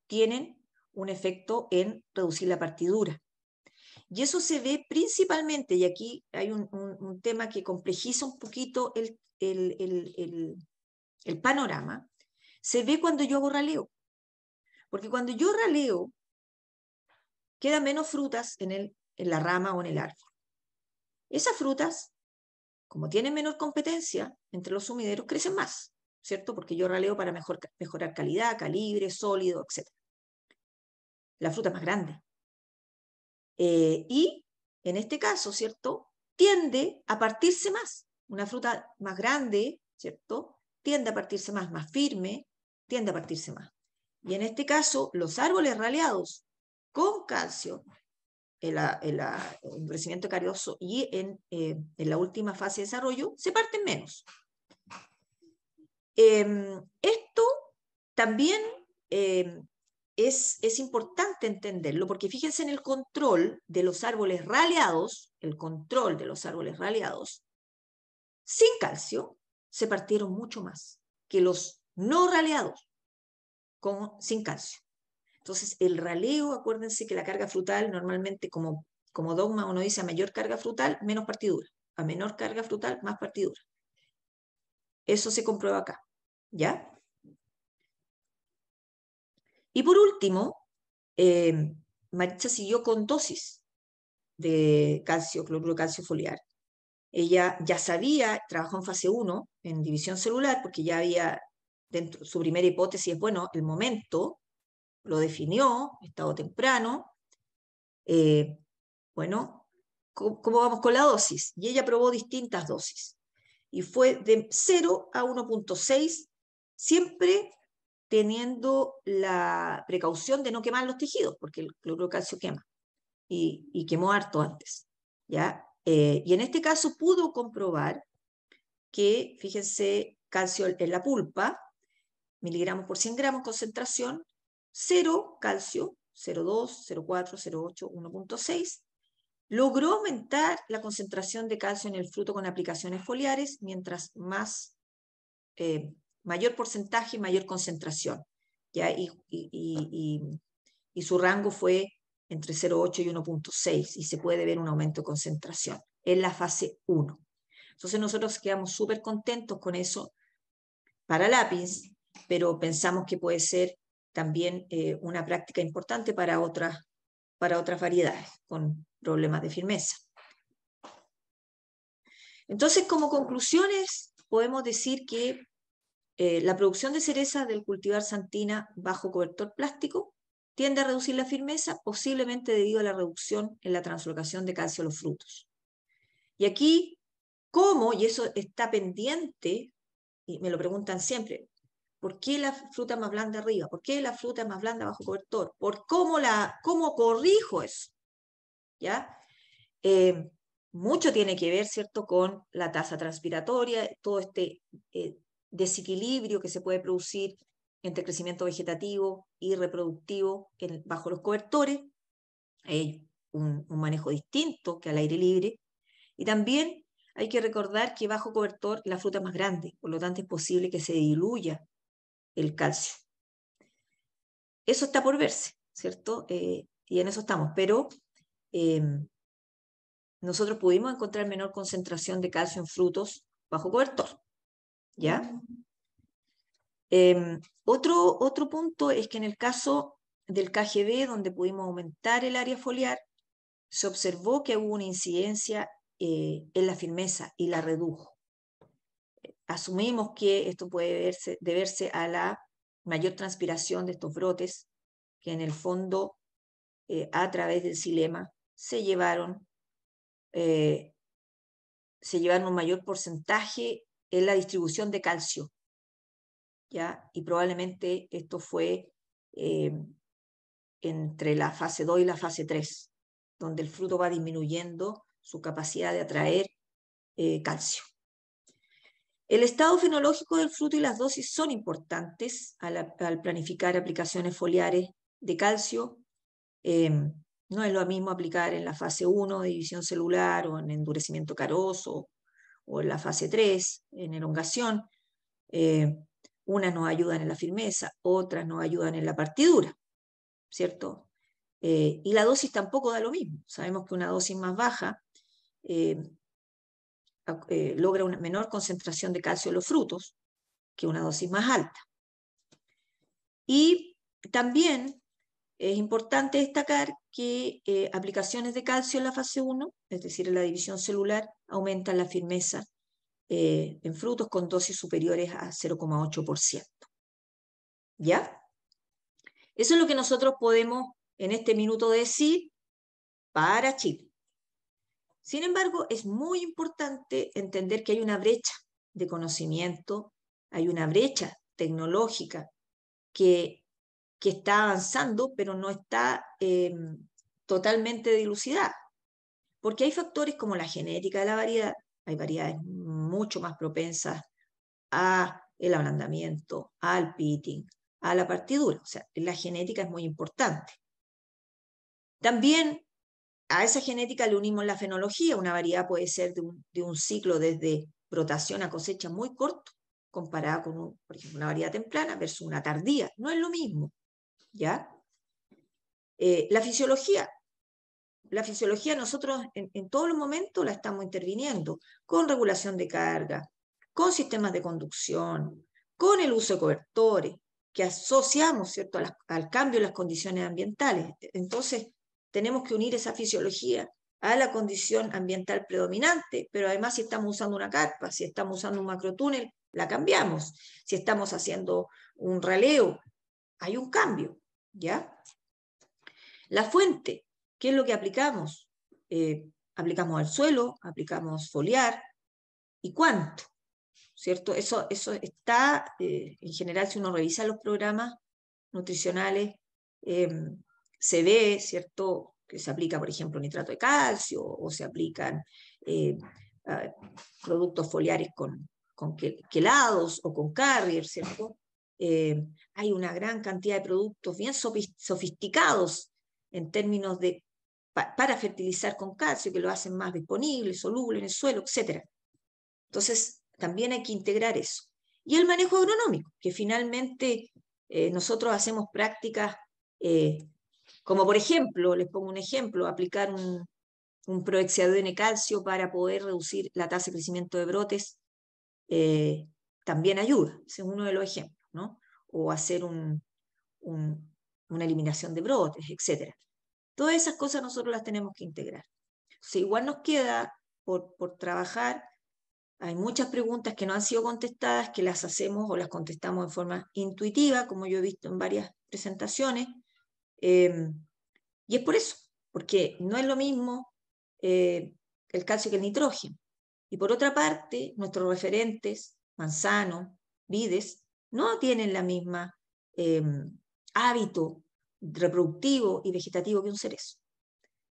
tienen un efecto en reducir la partidura. Y eso se ve principalmente, y aquí hay un, tema que complejiza un poquito el, panorama, se ve cuando yo hago raleo. Porque cuando yo raleo, quedan menos frutas en, el, en la rama o en el árbol. Esas frutas, como tienen menor competencia entre los sumideros, crecen más, ¿cierto? Porque yo raleo para mejorar calidad, calibre, sólido, etc. La fruta más grande eh, y en este caso, ¿cierto? Tiende a partirse más. Una fruta más grande, ¿cierto? Tiende a partirse más, más firme, tiende a partirse más. Y en este caso, los árboles raleados con calcio, el el crecimiento carioso y en, eh, en, la última fase de desarrollo, se parten menos. Em, esto también em, es, importante entenderlo, porque fíjense en el control de los árboles raleados, el control de los árboles raleados, sin calcio, se partieron mucho más que los no raleados con, sin calcio. Entonces, el raleo, acuérdense que la carga frutal normalmente, como, como dogma uno dice, a mayor carga frutal, menos partidura. A menor carga frutal, más partidura. Eso se comprueba acá, ¿ya? Y por último, eh, siguió con dosis de calcio, cloruro calcio foliar. Ella ya sabía, trabajó en fase 1, en división celular, porque ya había, dentro, su primera hipótesis bueno, el momento lo definió, estado temprano. Eh, bueno, ¿cómo vamos con la dosis? Y ella probó distintas dosis. Y fue de 0 a 1.6, siempre teniendo la precaución de no quemar los tejidos, porque el calcio quema y, quemó harto antes. ¿ya? Eh, y en este caso pudo comprobar que, fíjense, calcio en la pulpa, miligramos por 100 gramos concentración, cero calcio, 0,2, 0,4, 0,8, 1,6, logró aumentar la concentración de calcio en el fruto con aplicaciones foliares, mientras más eh, mayor porcentaje, y mayor concentración. ¿ya? Y, su rango fue entre 0,8 y 1,6 y se puede ver un aumento de concentración en la fase 1. Entonces nosotros quedamos súper contentos con eso para lápiz, pero pensamos que puede ser también eh, una práctica importante para otras, para otras variedades con problemas de firmeza. Entonces, como conclusiones, podemos decir que eh, la producción de cereza del cultivar santina bajo cobertor plástico tiende a reducir la firmeza, posiblemente debido a la reducción en la translocación de calcio a los frutos. Y aquí, ¿cómo? Y eso está pendiente, y me lo preguntan siempre, ¿por qué la fruta más blanda arriba? ¿Por qué la fruta es más blanda bajo cobertor? ¿Por cómo, la, cómo corrijo eso? ¿Ya? Eh, mucho tiene que ver, ¿cierto?, con la tasa transpiratoria, todo este eh, desequilibrio que se puede producir entre crecimiento vegetativo y reproductivo bajo los cobertores, hay un, manejo distinto que al aire libre, y también hay que recordar que bajo cobertor la fruta es más grande, por lo tanto es posible que se diluya el calcio. Eso está por verse, ¿cierto? Eh, y en eso estamos, pero em, nosotros pudimos encontrar menor concentración de calcio en frutos bajo cobertor. ¿ya? Em, otro, otro punto es que en el caso del KGB, donde pudimos aumentar el área foliar, se observó que hubo una incidencia eh, en la firmeza y la redujo. Asumimos que esto puede deberse, a la mayor transpiración de estos brotes, que en el fondo, eh, a través del silema, se llevaron, eh, se llevaron un mayor porcentaje es la distribución de calcio. ¿ya? Y probablemente esto fue eh, entre la fase 2 y la fase 3, donde el fruto va disminuyendo su capacidad de atraer eh, calcio. El estado fenológico del fruto y las dosis son importantes al, planificar aplicaciones foliares de calcio. Eh, no es lo mismo aplicar en la fase 1 de división celular o en endurecimiento caroso o en la fase 3, en elongación. Eh, unas no ayudan en la firmeza, otras no ayudan en la partidura, ¿cierto? Eh, y la dosis tampoco da lo mismo. Sabemos que una dosis más baja eh, logra una menor concentración de calcio en los frutos que una dosis más alta. Y también es importante destacar que eh, aplicaciones de calcio en la fase 1, es decir, en la división celular, aumentan la firmeza eh, en frutos con dosis superiores a 0,8%. ¿Ya? Eso es lo que nosotros podemos en este minuto decir para Chile. Sin embargo, es muy importante entender que hay una brecha de conocimiento, hay una brecha tecnológica que que está avanzando, pero no está em, totalmente dilucidada. Porque hay factores como la genética de la variedad, hay variedades mucho más propensas a el ablandamiento, al pitting, a la partidura. O sea, la genética es muy importante. También a esa genética le unimos la fenología. Una variedad puede ser de un, ciclo desde rotación a cosecha muy corto, comparada con, por ejemplo, una variedad temprana versus una tardía. No es lo mismo. ¿ya? Eh, la fisiología. La fisiología nosotros en, todos los momentos la estamos interviniendo con regulación de carga, con sistemas de conducción, con el uso de cobertores, que asociamos ¿cierto? al cambio de las condiciones ambientales. Entonces, tenemos que unir esa fisiología a la condición ambiental predominante, pero además si estamos usando una carpa, si estamos usando un macrotúnel, la cambiamos. Si estamos haciendo un raleo, hay un cambio. ¿ya? La fuente, ¿qué es lo que aplicamos? Eh, aplicamos al suelo, aplicamos foliar, ¿y cuánto? ¿Cierto? Eso, eso está, eh, en general, si uno revisa los programas nutricionales, eh, se ve, ¿cierto? Que se aplica, por ejemplo, nitrato de calcio o se aplican productos foliares con, con quelados o con carrier, ¿cierto? Eh, hay una gran cantidad de productos bien sofisticados en términos de para fertilizar con calcio, que lo hacen más disponible, soluble en el suelo, etc. Entonces, también hay que integrar eso. Y el manejo agronómico, que finalmente eh, nosotros hacemos prácticas, eh, como por ejemplo, les pongo un ejemplo, aplicar un, un de calcio para poder reducir la tasa de crecimiento de brotes, también ayuda, ese es uno de los ejemplos o hacer una eliminación de brotes, etc. Todas esas cosas nosotros las tenemos que integrar. O igual nos queda por, trabajar. Hay muchas preguntas que no han sido contestadas, que las hacemos o las contestamos de forma intuitiva, como yo he visto en varias presentaciones. Eh, y es por eso, porque no es lo mismo eh, el calcio que el nitrógeno. Y por otra parte, nuestros referentes, Manzano, Vides, no tienen la misma em, hábito reproductivo y vegetativo que un cerezo.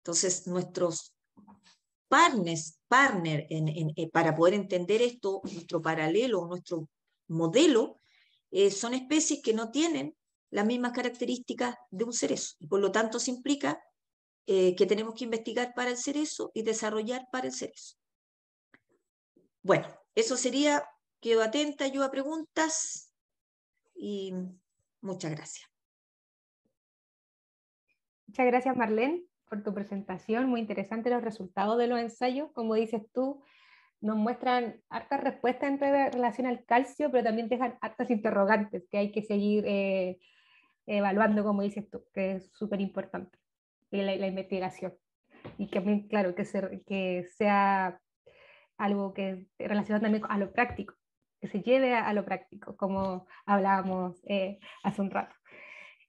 Entonces, nuestros partners, partner eh, para poder entender esto, nuestro paralelo, nuestro modelo, eh, son especies que no tienen las mismas características de un cerezo. Y por lo tanto, se implica eh, que tenemos que investigar para el cerezo y desarrollar para el cerezo. Bueno, eso sería, quedo atenta yo a preguntas y muchas gracias. Muchas gracias, Marlene, por tu presentación. Muy interesante los resultados de los ensayos. Como dices tú, nos muestran hartas respuestas en relación al calcio, pero también dejan hartas interrogantes que hay que seguir eh, evaluando, como dices tú, que es súper importante eh, la, la, investigación. Y que, claro, que, que sea algo que relacionado también a lo práctico, que se lleve a, lo práctico, como hablábamos eh, hace un rato.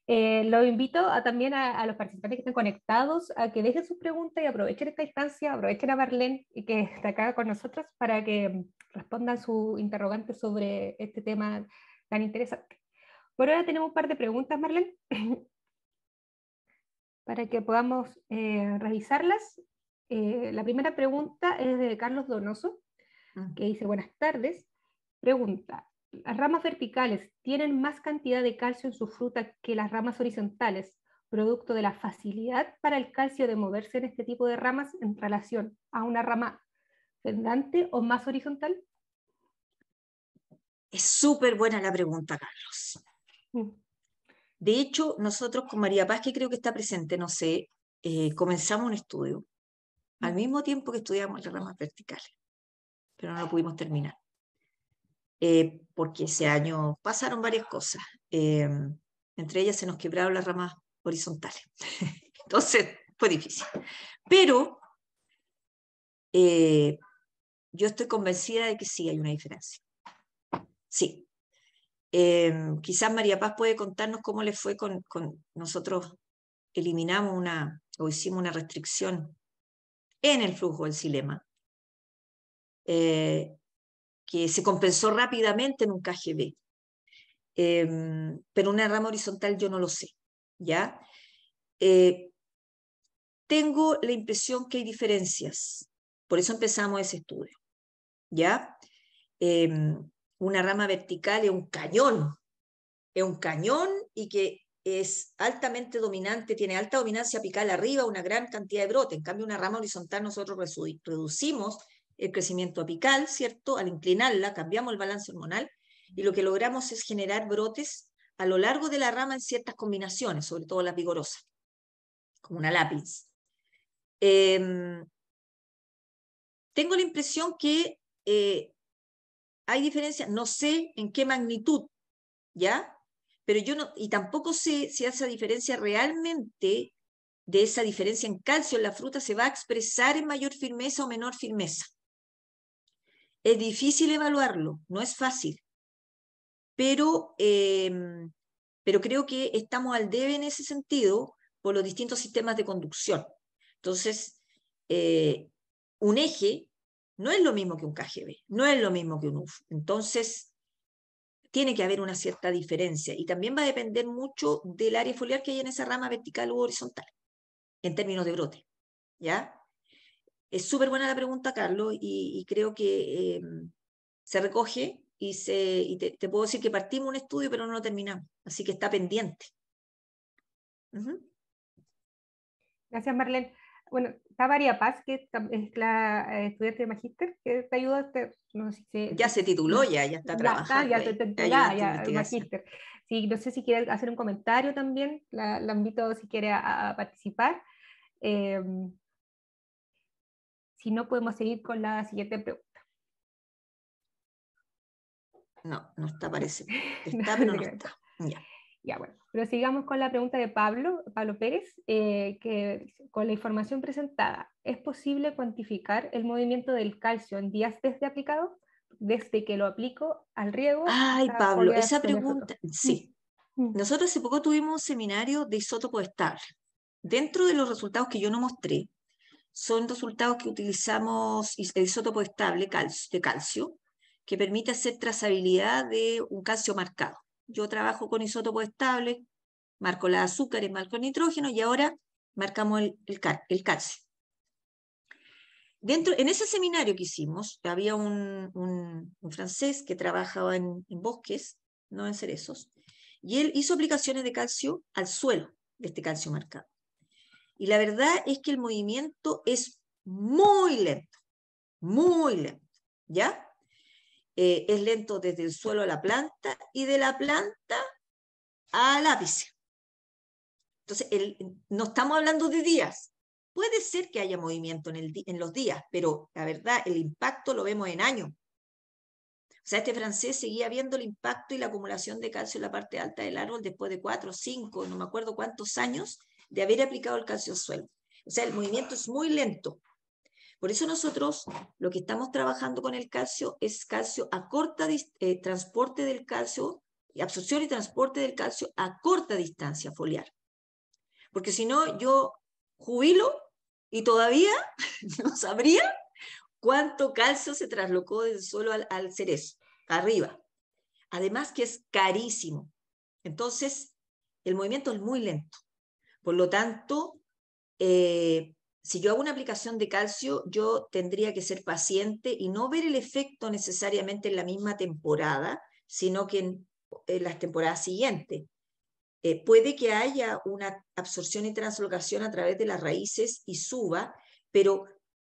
Eh, lo invito también a, los participantes que están conectados a que dejen sus preguntas y aprovechen esta instancia, aprovechen a Marlene que está acá con nosotros para que mm, respondan su interrogante sobre este tema tan interesante. Por ahora tenemos un par de preguntas, Marlene, para que podamos eh, revisarlas. la primera pregunta es de Carlos Donoso, ah. que dice, buenas tardes, Pregunta, ¿las ramas verticales tienen más cantidad de calcio en su fruta que las ramas horizontales, producto de la facilidad para el calcio de moverse en este tipo de ramas en relación a una rama pendante o más horizontal? Es súper buena la pregunta, Carlos. Mm. De hecho, nosotros con María Paz, que creo que está presente, no sé, eh, comenzamos un estudio al mm. mismo tiempo que estudiamos las ramas verticales, pero no lo pudimos terminar. Eh, porque ese año pasaron varias cosas. Em, entre ellas se nos quebraron las ramas horizontales. Entonces fue difícil. Pero eh, yo estoy convencida de que sí hay una diferencia. Sí. Em, quizás María Paz puede contarnos cómo le fue con, nosotros eliminamos una o hicimos una restricción en el flujo del silema. Eh, que se compensó rápidamente en un KGB. Em, pero una rama horizontal yo no lo sé, ¿ya? Eh, tengo la impresión que hay diferencias, por eso empezamos ese estudio, ¿ya? Em, una rama vertical es un cañón, es un cañón y que es altamente dominante, tiene alta dominancia apical arriba, una gran cantidad de brote. En cambio, una rama horizontal nosotros reducimos el crecimiento apical, ¿cierto? Al inclinarla, cambiamos el balance hormonal y lo que logramos es generar brotes a lo largo de la rama en ciertas combinaciones, sobre todo las vigorosas, como una lápiz. Em, tengo la impresión que eh, hay diferencia, no sé en qué magnitud, ¿ya? Pero yo no, y tampoco sé si esa diferencia realmente, de esa diferencia en calcio en la fruta, se va a expresar en mayor firmeza o menor firmeza. Es difícil evaluarlo, no es fácil, pero, em, pero creo que estamos al debe en ese sentido por los distintos sistemas de conducción. Entonces, eh, un eje no es lo mismo que un KGB, no es lo mismo que un UF. Entonces, tiene que haber una cierta diferencia y también va a depender mucho del área foliar que hay en esa rama vertical u horizontal, en términos de brote. ¿Ya? Es súper buena la pregunta, Carlos, y, creo que em, se recoge y, te, puedo decir que partimos un estudio, pero no lo terminamos, así que está pendiente. Gracias, Marlene. Bueno, está María Paz, que es la eh, estudiante de magíster, que te ayuda, a Ya se tituló, ya, ya está trabajando. Ya, está, ya, magíster. no sé si quiere hacer un comentario también, la, invito si quiere a, participar. Em, si no, podemos seguir con la siguiente pregunta. No, no está, parece. Está, pero no está. Ya. bueno, pero sigamos con la pregunta de Pablo, Pablo Pérez, eh, que con la información presentada, ¿es posible cuantificar el movimiento del calcio en días desde aplicado? Desde que lo aplico al riego. Ay, Pablo, esa pregunta, sí. Mm, mm. Nosotros hace poco tuvimos un seminario de isótopo estable. Dentro de los resultados que yo no mostré, son resultados que utilizamos el eh, isótopo estable de calcio, que permite hacer trazabilidad de un calcio marcado. Yo trabajo con isótopo estable, marco las azúcares, marco el nitrógeno y ahora marcamos el, calcio. Dentro, en ese seminario que hicimos, había un, francés que trabajaba en, bosques, no en cerezos, y él hizo aplicaciones de calcio al suelo de este calcio marcado. Y la verdad es que el movimiento es muy lento, muy lento, ¿ya? Eh, es lento desde el suelo a la planta y de la planta al ápice. Entonces, no estamos hablando de días. Puede ser que haya movimiento en, en los días, pero la verdad, el impacto lo vemos en años. O sea, este francés seguía viendo el impacto y la acumulación de calcio en la parte alta del árbol después de cuatro, cinco, no me acuerdo cuántos años, de haber aplicado el calcio al suelo. O sea, el movimiento es muy lento. Por eso nosotros lo que estamos trabajando con el calcio es calcio a corta eh, transporte del calcio, absorción y transporte del calcio a corta distancia foliar. Porque si no, yo jubilo y todavía no sabría cuánto calcio se traslocó del suelo al, al cerezo, arriba. Además que es carísimo. Entonces, el movimiento es muy lento. Por lo tanto, eh, si yo hago una aplicación de calcio, yo tendría que ser paciente y no ver el efecto necesariamente en la misma temporada, sino que en, las temporadas siguientes. Eh, puede que haya una absorción y translocación a través de las raíces y suba, pero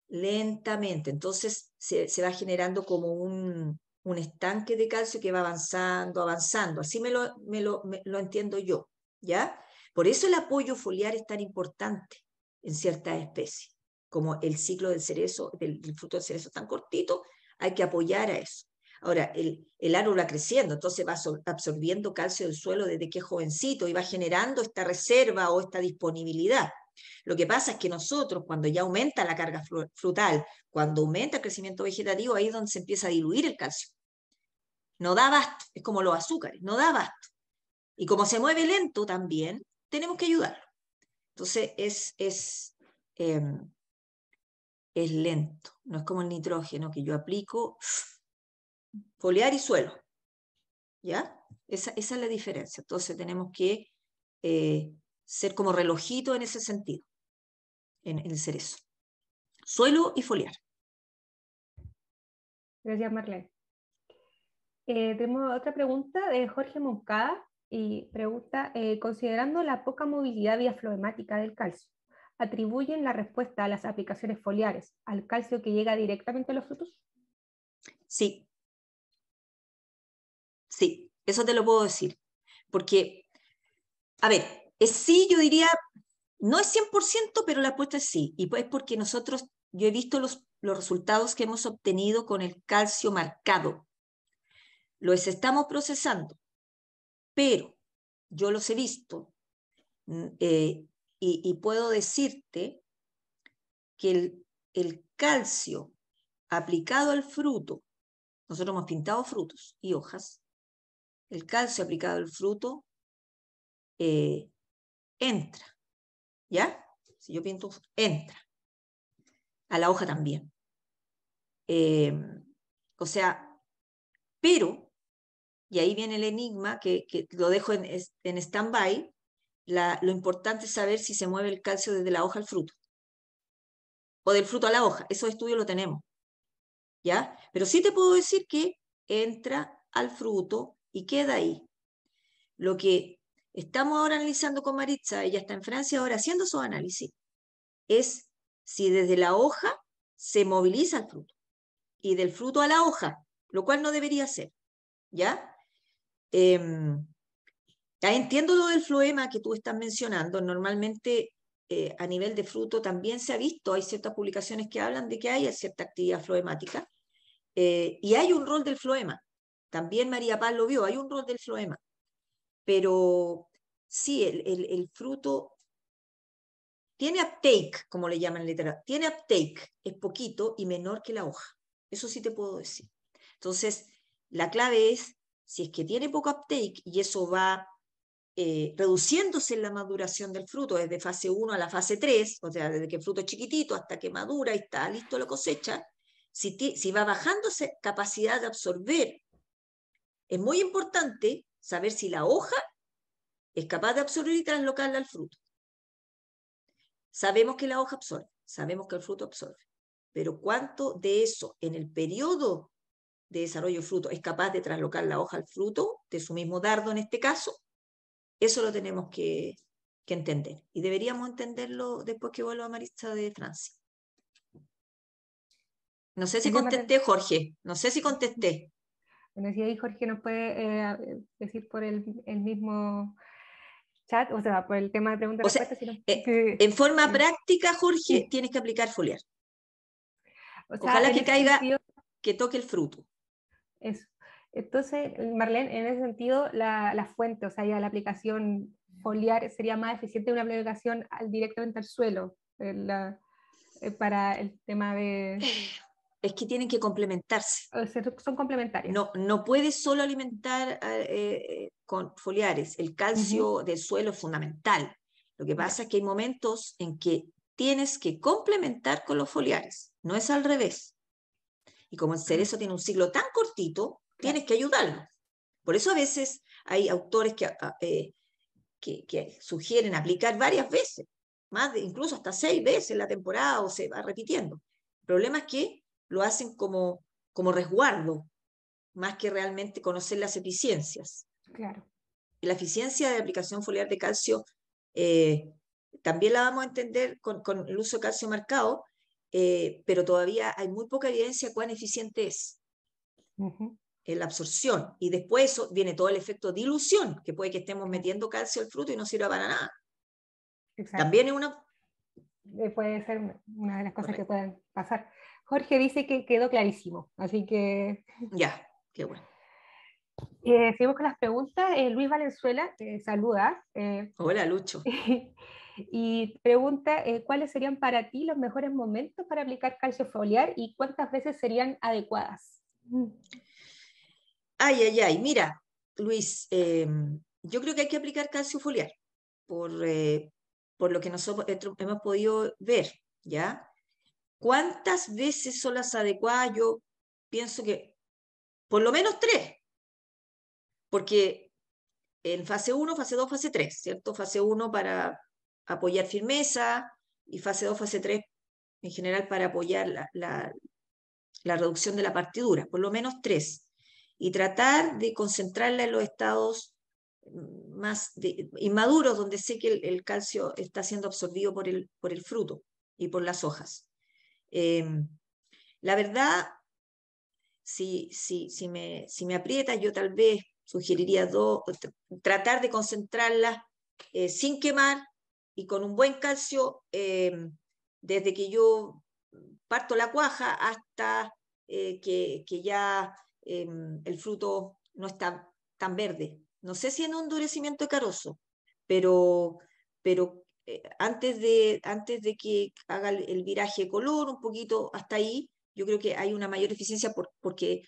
lentamente. Entonces se, va generando como un, un, estanque de calcio que va avanzando, avanzando. Así me lo, me lo entiendo yo, ¿ya? Por eso el apoyo foliar es tan importante en ciertas especies, como el ciclo del cerezo, del, fruto del cerezo tan cortito, hay que apoyar a eso. Ahora, el, el, árbol va creciendo, entonces va absorbiendo calcio del suelo desde que jovencito y va generando esta reserva o esta disponibilidad. Lo que pasa es que nosotros, cuando ya aumenta la carga frutal, cuando aumenta el crecimiento vegetativo, ahí es donde se empieza a diluir el calcio. No da abasto, es como los azúcares, no da abasto. Y como se mueve lento también, tenemos que ayudarlo. Entonces es, es, em, es lento, no es como el nitrógeno que yo aplico, foliar y suelo. ¿Ya? Esa, es la diferencia. Entonces tenemos que eh, ser como relojito en ese sentido, en, el cerezo. Suelo y foliar. Gracias, Marlene. Eh, tenemos otra pregunta de Jorge Moncada y pregunta, eh, considerando la poca movilidad diafloemática del calcio, ¿atribuyen la respuesta a las aplicaciones foliares al calcio que llega directamente a los frutos? Sí. Sí, eso te lo puedo decir. Porque, a ver, es sí, yo diría, no es 100%, pero la apuesta es sí. Y pues porque nosotros, yo he visto los, los resultados que hemos obtenido con el calcio marcado. Los estamos procesando pero yo los he visto mm, eh, y, puedo decirte que el, calcio aplicado al fruto, nosotros hemos pintado frutos y hojas, el calcio aplicado al fruto eh, entra, ¿ya? Si yo pinto, entra. A la hoja también. Em, o sea, pero y ahí viene el enigma que, lo dejo en, en stand-by. Lo importante es saber si se mueve el calcio desde la hoja al fruto o del fruto a la hoja. Esos estudio lo tenemos. ¿Ya? Pero sí te puedo decir que entra al fruto y queda ahí. Lo que estamos ahora analizando con Maritza, ella está en Francia ahora haciendo su análisis, es si desde la hoja se moviliza el fruto y del fruto a la hoja, lo cual no debería ser. ¿Ya? Em, ya entiendo todo el floema que tú estás mencionando. Normalmente eh, a nivel de fruto también se ha visto, hay ciertas publicaciones que hablan de que hay cierta actividad floemática eh, y hay un rol del floema. También María Paz lo vio, hay un rol del floema. Pero sí, el, el fruto tiene uptake, como le llaman literatura, tiene uptake, es poquito y menor que la hoja. Eso sí te puedo decir. Entonces, la clave es si es que tiene poco uptake y eso va eh, reduciéndose en la maduración del fruto, desde fase 1 a la fase 3, o sea, desde que el fruto es chiquitito hasta que madura y está listo la cosecha, si, si va bajándose capacidad de absorber, es muy importante saber si la hoja es capaz de absorber y traslocarla al fruto. Sabemos que la hoja absorbe, sabemos que el fruto absorbe, pero cuánto de eso en el periodo de desarrollo fruto es capaz de traslocar la hoja al fruto, de su mismo dardo en este caso, eso lo tenemos que, entender. Y deberíamos entenderlo después que vuelva Marisa Marista de Francia. No sé si contesté, Jorge. No sé si contesté. Bueno, si ahí Jorge nos puede eh, decir por el, mismo chat, o sea, por el tema de preguntas. Eh, en forma práctica, Jorge, tienes que aplicar foliar. O sea, Ojalá que caiga, que toque el fruto. Eso. Entonces, Marlene, en ese sentido, la, la, fuente, o sea, la aplicación foliar sería más eficiente una aplicación directamente al suelo eh, eh, para el tema de... Es que tienen que complementarse. O sea, son complementarios. No, no puedes solo alimentar ah, eh, con foliares. El calcio del suelo es fundamental. Lo que pasa es que hay momentos en que tienes que complementar con los foliares. No es al revés. Y como el cerezo tiene un ciclo tan cortito, tienes que ayudarlo. Por eso a veces hay autores que, ah, eh, sugieren aplicar varias veces, más incluso hasta seis veces la temporada o se va repitiendo. El problema es que lo hacen como, como resguardo, más que realmente conocer las eficiencias. Claro. La eficiencia de aplicación foliar de calcio eh, también la vamos a entender con, con, el uso de calcio marcado, eh, pero todavía hay muy poca evidencia cuán eficiente es la absorción. Y después eso, viene todo el efecto dilución, que puede que estemos metiendo calcio al fruto y no sirva para nada. También es una... Eh, puede ser una de las cosas que pueden pasar. Jorge dice que quedó clarísimo, así que... Ya, qué bueno. Eh, seguimos con las preguntas. Eh, Luis Valenzuela, te saluda. Hola, Lucho. y pregunta eh, cuáles serían para ti los mejores momentos para aplicar calcio foliar y cuántas veces serían adecuadas. Mm. Ay, ay, ay, mira, Luis, eh, yo creo que hay que aplicar calcio foliar por, eh, por lo que nosotros hemos podido ver, ¿ya? ¿Cuántas veces son las adecuadas? Yo pienso que por lo menos tres, porque en fase 1, fase 2, fase 3, ¿cierto? Fase 1 para apoyar firmeza y fase 2, fase 3 en general para apoyar la, reducción de la partidura, por lo menos tres, y tratar de concentrarla en los estados mm, más inmaduros, donde sé que el, calcio está siendo absorbido por el, por el fruto y por las hojas. Em, la verdad, si, si, si, me, si me aprietas, yo tal vez sugeriría dos, tratar de concentrarla eh, sin quemar y con un buen calcio, em, desde que yo parto la cuaja hasta eh, que, ya em, el fruto no está tan verde. No sé si en un endurecimiento caroso, pero, pero eh, antes, de, antes de que haga el, viraje de color, un poquito hasta ahí, yo creo que hay una mayor eficiencia porque,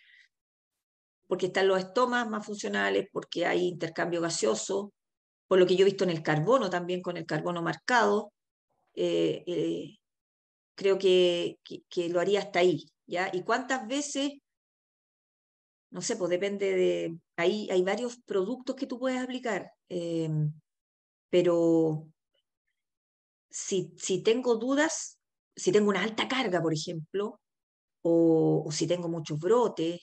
porque están los estomas más funcionales, porque hay intercambio gaseoso, por lo que yo he visto en el carbono también, con el carbono marcado, eh, eh, creo que, lo haría hasta ahí. ¿ya? ¿Y cuántas veces? No sé, pues depende de... Ahí hay varios productos que tú puedes aplicar, em, pero si, si tengo dudas, si tengo una alta carga, por ejemplo, o, si tengo muchos brotes,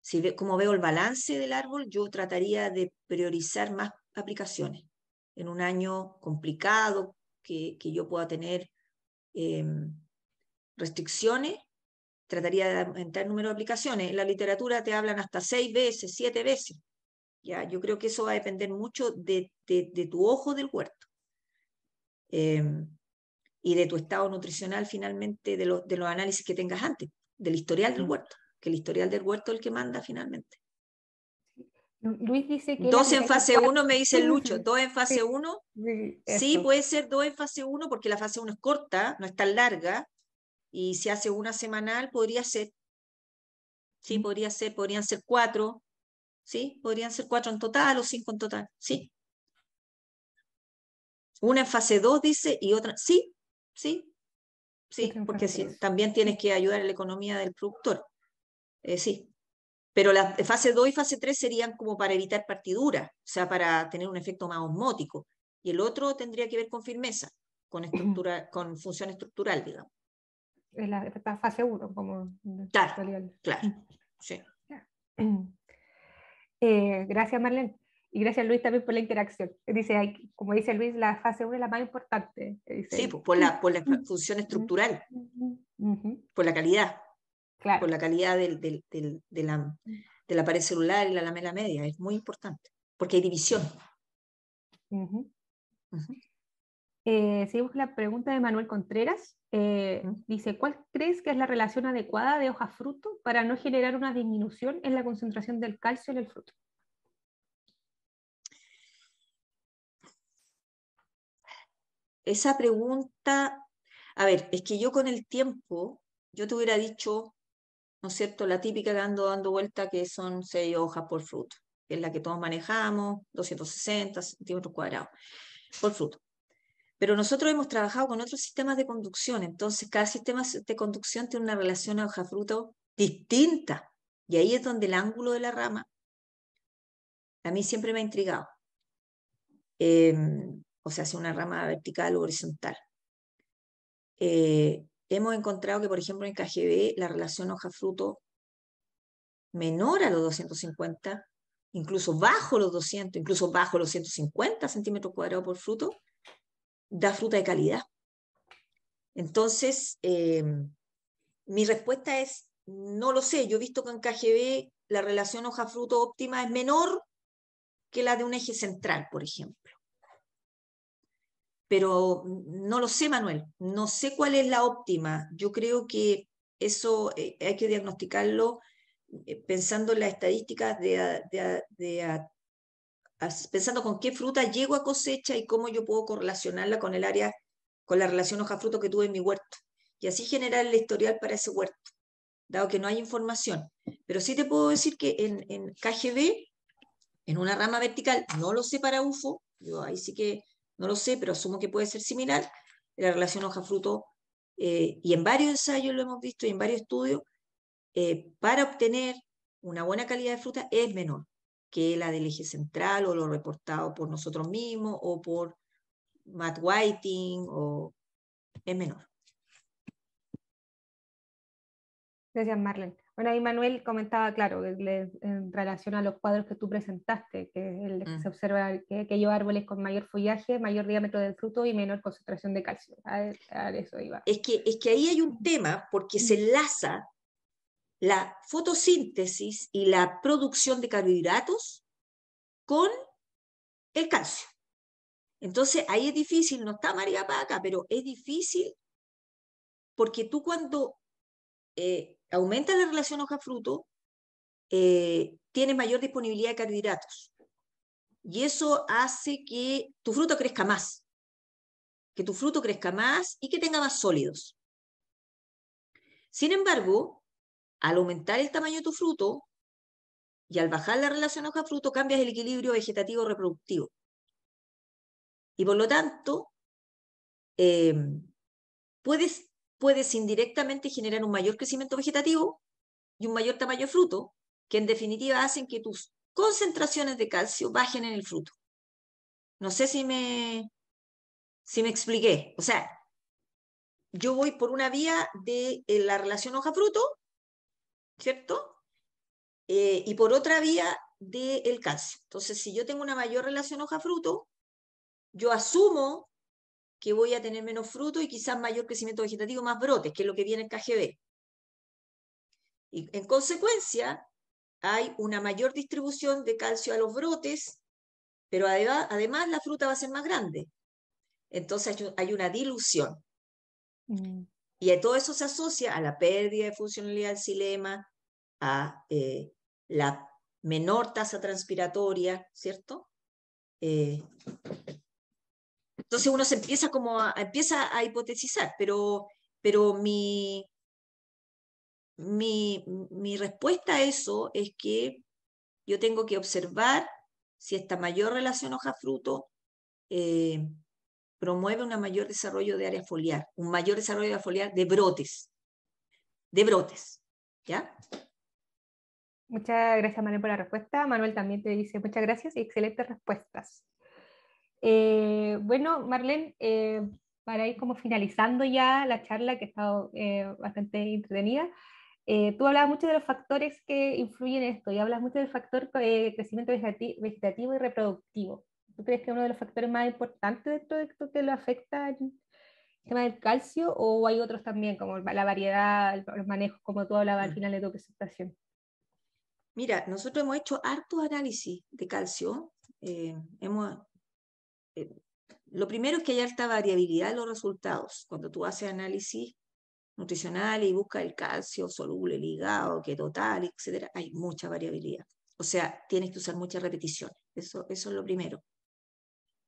si como veo el balance del árbol, yo trataría de priorizar más aplicaciones en un año complicado que, yo pueda tener em, restricciones, trataría de aumentar el número de aplicaciones. En la literatura te hablan hasta seis veces, siete veces. Ya, yo creo que eso va a depender mucho de, tu ojo del huerto em, y de tu estado nutricional, finalmente, de, de los análisis que tengas antes, del historial del huerto, que el historial del huerto es el que manda finalmente. Luis dice que... Dos en fase uno, me dice Lucho, dos en fase uno? Sí, puede ser dos en fase uno, porque la fase uno es corta, no es tan larga, y si hace una semanal, podría ser. Sí, mm. podría ser, podrían ser cuatro, ¿sí? Podrían ser cuatro en total o cinco en total, sí. Una en fase dos, dice, y otra, sí, sí, sí, porque sí, también tienes que ayudar a la economía del productor. Eh, sí, pero la eh, fase 2 y fase 3 serían como para evitar partiduras, o sea, para tener un efecto más osmótico. Y el otro tendría que ver con firmeza, con, estructura, con función estructural, digamos. Es la, fase 1, como. Claro, claro. Sí. Eh, gracias, Marlene. Y gracias, Luis, también por la interacción. Dice, como dice Luis, la fase 1 es la más importante. Eh, sí, por la, por la función estructural, por la calidad por la calidad de, la, pared celular y la lamela media. Es muy importante, porque hay división. Eh, seguimos la pregunta de Manuel Contreras. Eh, dice, ¿cuál crees que es la relación adecuada de hoja-fruto para no generar una disminución en la concentración del calcio en el fruto? Esa pregunta, a ver, es que yo con el tiempo, yo te hubiera dicho ¿no es cierto? La típica que ando dando vuelta que son seis hojas por fruto, que es la que todos manejamos, 260 centímetros cuadrados por fruto. Pero nosotros hemos trabajado con otros sistemas de conducción, entonces cada sistema de conducción tiene una relación a hoja-fruto distinta. Y ahí es donde el ángulo de la rama a mí siempre me ha intrigado. Em, o sea, si una rama vertical o horizontal. Eh, hemos encontrado que, por ejemplo, en KGB la relación hoja-fruto menor a los 250, incluso bajo los 200, incluso bajo los 150 centímetros cuadrados por fruto, da fruta de calidad. Entonces, em, mi respuesta es, no lo sé, yo he visto que en KGB la relación hoja-fruto óptima es menor que la de un eje central, por ejemplo pero no lo sé, Manuel, no sé cuál es la óptima. Yo creo que eso eh, hay que diagnosticarlo eh, pensando en las estadísticas de, pensando con qué fruta llego a cosecha y cómo yo puedo correlacionarla con el área, con la relación hoja-fruto que tuve en mi huerto. Y así generar el historial para ese huerto, dado que no hay información. Pero sí te puedo decir que en, KGB, en una rama vertical, no lo sé para UFO, yo ahí sí que no lo sé, pero asumo que puede ser similar, la relación hoja-fruto, eh, y en varios ensayos lo hemos visto y en varios estudios, eh, para obtener una buena calidad de fruta es menor que la del eje central o lo reportado por nosotros mismos o por Matt Whiting o es menor. Gracias, Marlene. Bueno, ahí Manuel comentaba, claro, en relación a los cuadros que tú presentaste, que mm. se observa que aquellos árboles con mayor follaje, mayor diámetro del fruto y menor concentración de calcio. E, eso Es que, es que ahí hay un mm. tema porque se mm. enlaza la fotosíntesis y la producción de carbohidratos con el calcio. Entonces ahí es difícil, no está María Paca, pero es difícil porque tú cuando... Eh, aumenta la relación hoja-fruto, eh, tiene mayor disponibilidad de carbohidratos. Y eso hace que tu fruto crezca más, que tu fruto crezca más y que tenga más sólidos. Sin embargo, al aumentar el tamaño de tu fruto y al bajar la relación hoja-fruto, cambias el equilibrio vegetativo-reproductivo. Y por lo tanto, eh, puedes puedes indirectamente generar un mayor crecimiento vegetativo y un mayor tamaño de fruto, que en definitiva hacen que tus concentraciones de calcio bajen en el fruto. No sé si me, si me expliqué. O sea, yo voy por una vía de eh, la relación hoja-fruto, ¿cierto? Eh, y por otra vía del calcio. Entonces, si yo tengo una mayor relación hoja-fruto, yo asumo que voy a tener menos fruto y quizás mayor crecimiento vegetativo, más brotes, que es lo que viene en KGB. Y en consecuencia, hay una mayor distribución de calcio a los brotes, pero además, la fruta va a ser más grande. Entonces hay una dilución. Mm. Y Y todo eso se asocia a la pérdida de funcionalidad del silema, a eh, la menor tasa transpiratoria, ¿cierto? Eh, entonces uno se empieza como a, empieza a hipotetizar, pero, pero mi, mi, respuesta a eso es que yo tengo que observar si esta mayor relación hoja-fruto eh, promueve un mayor desarrollo de área foliar, un mayor desarrollo de área foliar de brotes, de brotes, ¿ya? Muchas gracias, Manuel, por la respuesta. Manuel también te dice muchas gracias y excelentes respuestas. Eh, bueno, Marlene, eh, para ir como finalizando ya la charla que ha estado eh, bastante entretenida, tú hablabas mucho de los factores que influyen en esto y hablas mucho del factor crecimiento vegetativo y reproductivo. ¿Tú crees que es uno de los factores más importantes dentro de esto que lo afecta el tema del calcio o hay otros también como la variedad, los manejos, como tú hablabas al mm. final de tu presentación? Mira, nosotros hemos hecho harto análisis de calcio. hemos eh, lo primero es que hay alta variabilidad en los resultados. Cuando tú haces análisis nutricional y buscas el calcio soluble, ligado, que total, etcétera, hay mucha variabilidad. O sea, tienes que usar muchas repeticiones. Eso, eso es lo primero.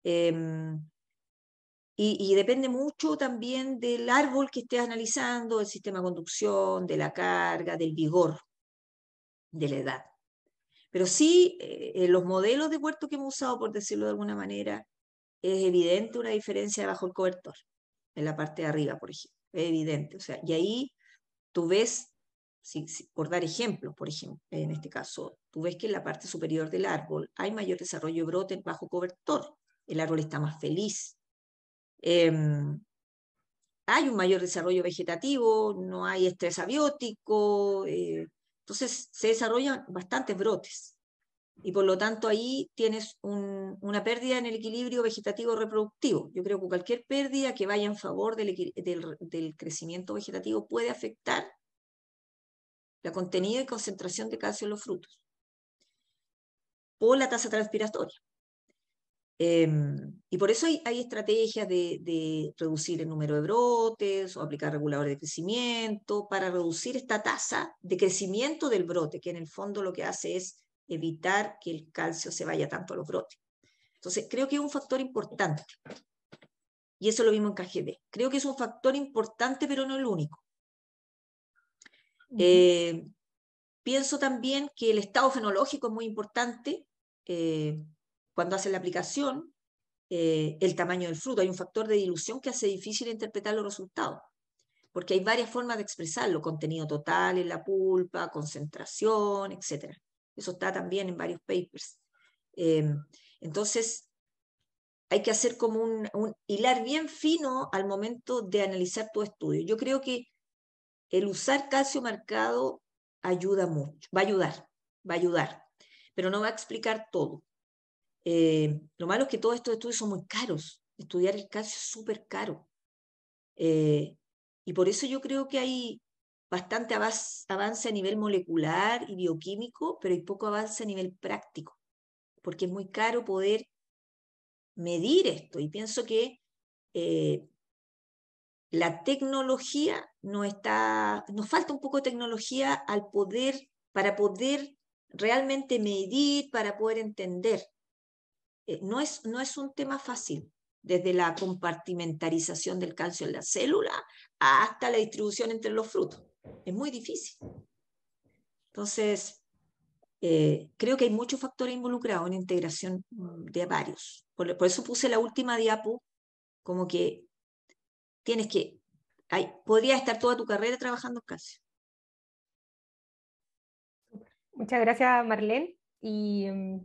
Em, y, depende mucho también del árbol que estés analizando, del sistema de conducción, de la carga, del vigor, de la edad. Pero sí, eh, eh, los modelos de huerto que hemos usado, por decirlo de alguna manera, es evidente una diferencia bajo el cobertor, en la parte de arriba, por ejemplo. Es evidente. O sea, y ahí tú ves, por dar ejemplos, por ejemplo, en este caso, tú ves que en la parte superior del árbol hay mayor desarrollo de brote bajo cobertor. El árbol está más feliz. Em, hay un mayor desarrollo vegetativo, no hay estrés abiótico. Eh, entonces, se desarrollan bastantes brotes y por lo tanto ahí tienes una pérdida en el equilibrio vegetativo reproductivo. Yo creo que cualquier pérdida que vaya en favor del, crecimiento vegetativo puede afectar la contenido y concentración de calcio en los frutos o la tasa transpiratoria. Em, y por eso hay, estrategias de, de, reducir el número de brotes o aplicar reguladores de crecimiento para reducir esta tasa de crecimiento del brote, que en el fondo lo que hace es evitar que el calcio se vaya tanto a los brotes. Entonces, creo que es un factor importante. Y eso lo vimos en KGB. Creo que es un factor importante, pero no el único. Eh, pienso también que el estado fenológico es muy importante eh, cuando hacen la aplicación, eh, el tamaño del fruto. Hay un factor de dilución que hace difícil interpretar los resultados, porque hay varias formas de expresarlo, contenido total en la pulpa, concentración, etc. Eso está también en varios papers. Em, entonces, hay que hacer como un, hilar bien fino al momento de analizar tu estudio. Yo creo que el usar calcio marcado ayuda mucho, va a ayudar, va a ayudar, pero no va a explicar todo. Em, lo malo es que todos estos estudios son muy caros. Estudiar el calcio es súper caro. Eh, y por eso yo creo que hay, bastante avance a nivel molecular y bioquímico, pero hay poco avance a nivel práctico, porque es muy caro poder medir esto. Y pienso que eh, la tecnología no está, nos falta un poco de tecnología al poder, para poder realmente medir, para poder entender. Eh, no, es, no es un tema fácil, desde la compartimentarización del calcio en la célula hasta la distribución entre los frutos. Es muy difícil. Entonces, eh, creo que hay muchos factores involucrados en la integración de varios. Por, eso puse la última diapo, como que tienes que, hay, podría estar toda tu carrera trabajando en Muchas gracias, Marlene. Y mm,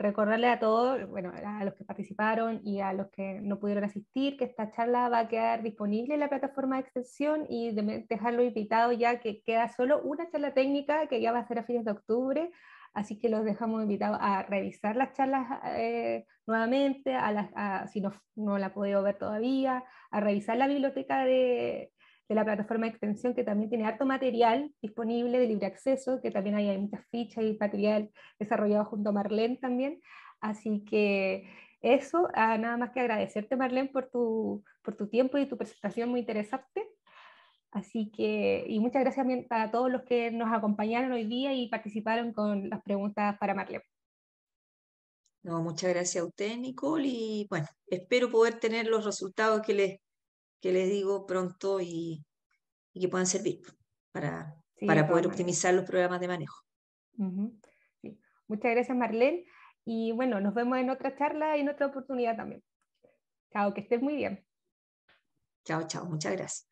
recordarle a todos, bueno, a los que participaron y a los que no pudieron asistir, que esta charla va a quedar disponible en la plataforma de extensión y de dejarlo invitado ya que queda solo una charla técnica que ya va a ser a fines de octubre, así que los dejamos invitados a revisar las charlas eh, nuevamente, a, si no, no la ha podido ver todavía, a revisar la biblioteca de de la plataforma de extensión, que también tiene harto material disponible de libre acceso, que también hay, hay muchas fichas y material desarrollado junto a Marlene también. Así que eso, ah, nada más que agradecerte, Marlene, por tu, por tu tiempo y tu presentación muy interesante. Así que, y muchas gracias a todos los que nos acompañaron hoy día y participaron con las preguntas para Marlene. No, muchas gracias a usted, Nicole, y bueno, espero poder tener los resultados que les que les digo pronto y, que puedan servir para, para poder optimizar los programas de manejo. Muchas gracias, Marlene. Y bueno, nos vemos en otra charla y en otra oportunidad también. Chao, que estés muy bien. Chao, chao. Muchas gracias.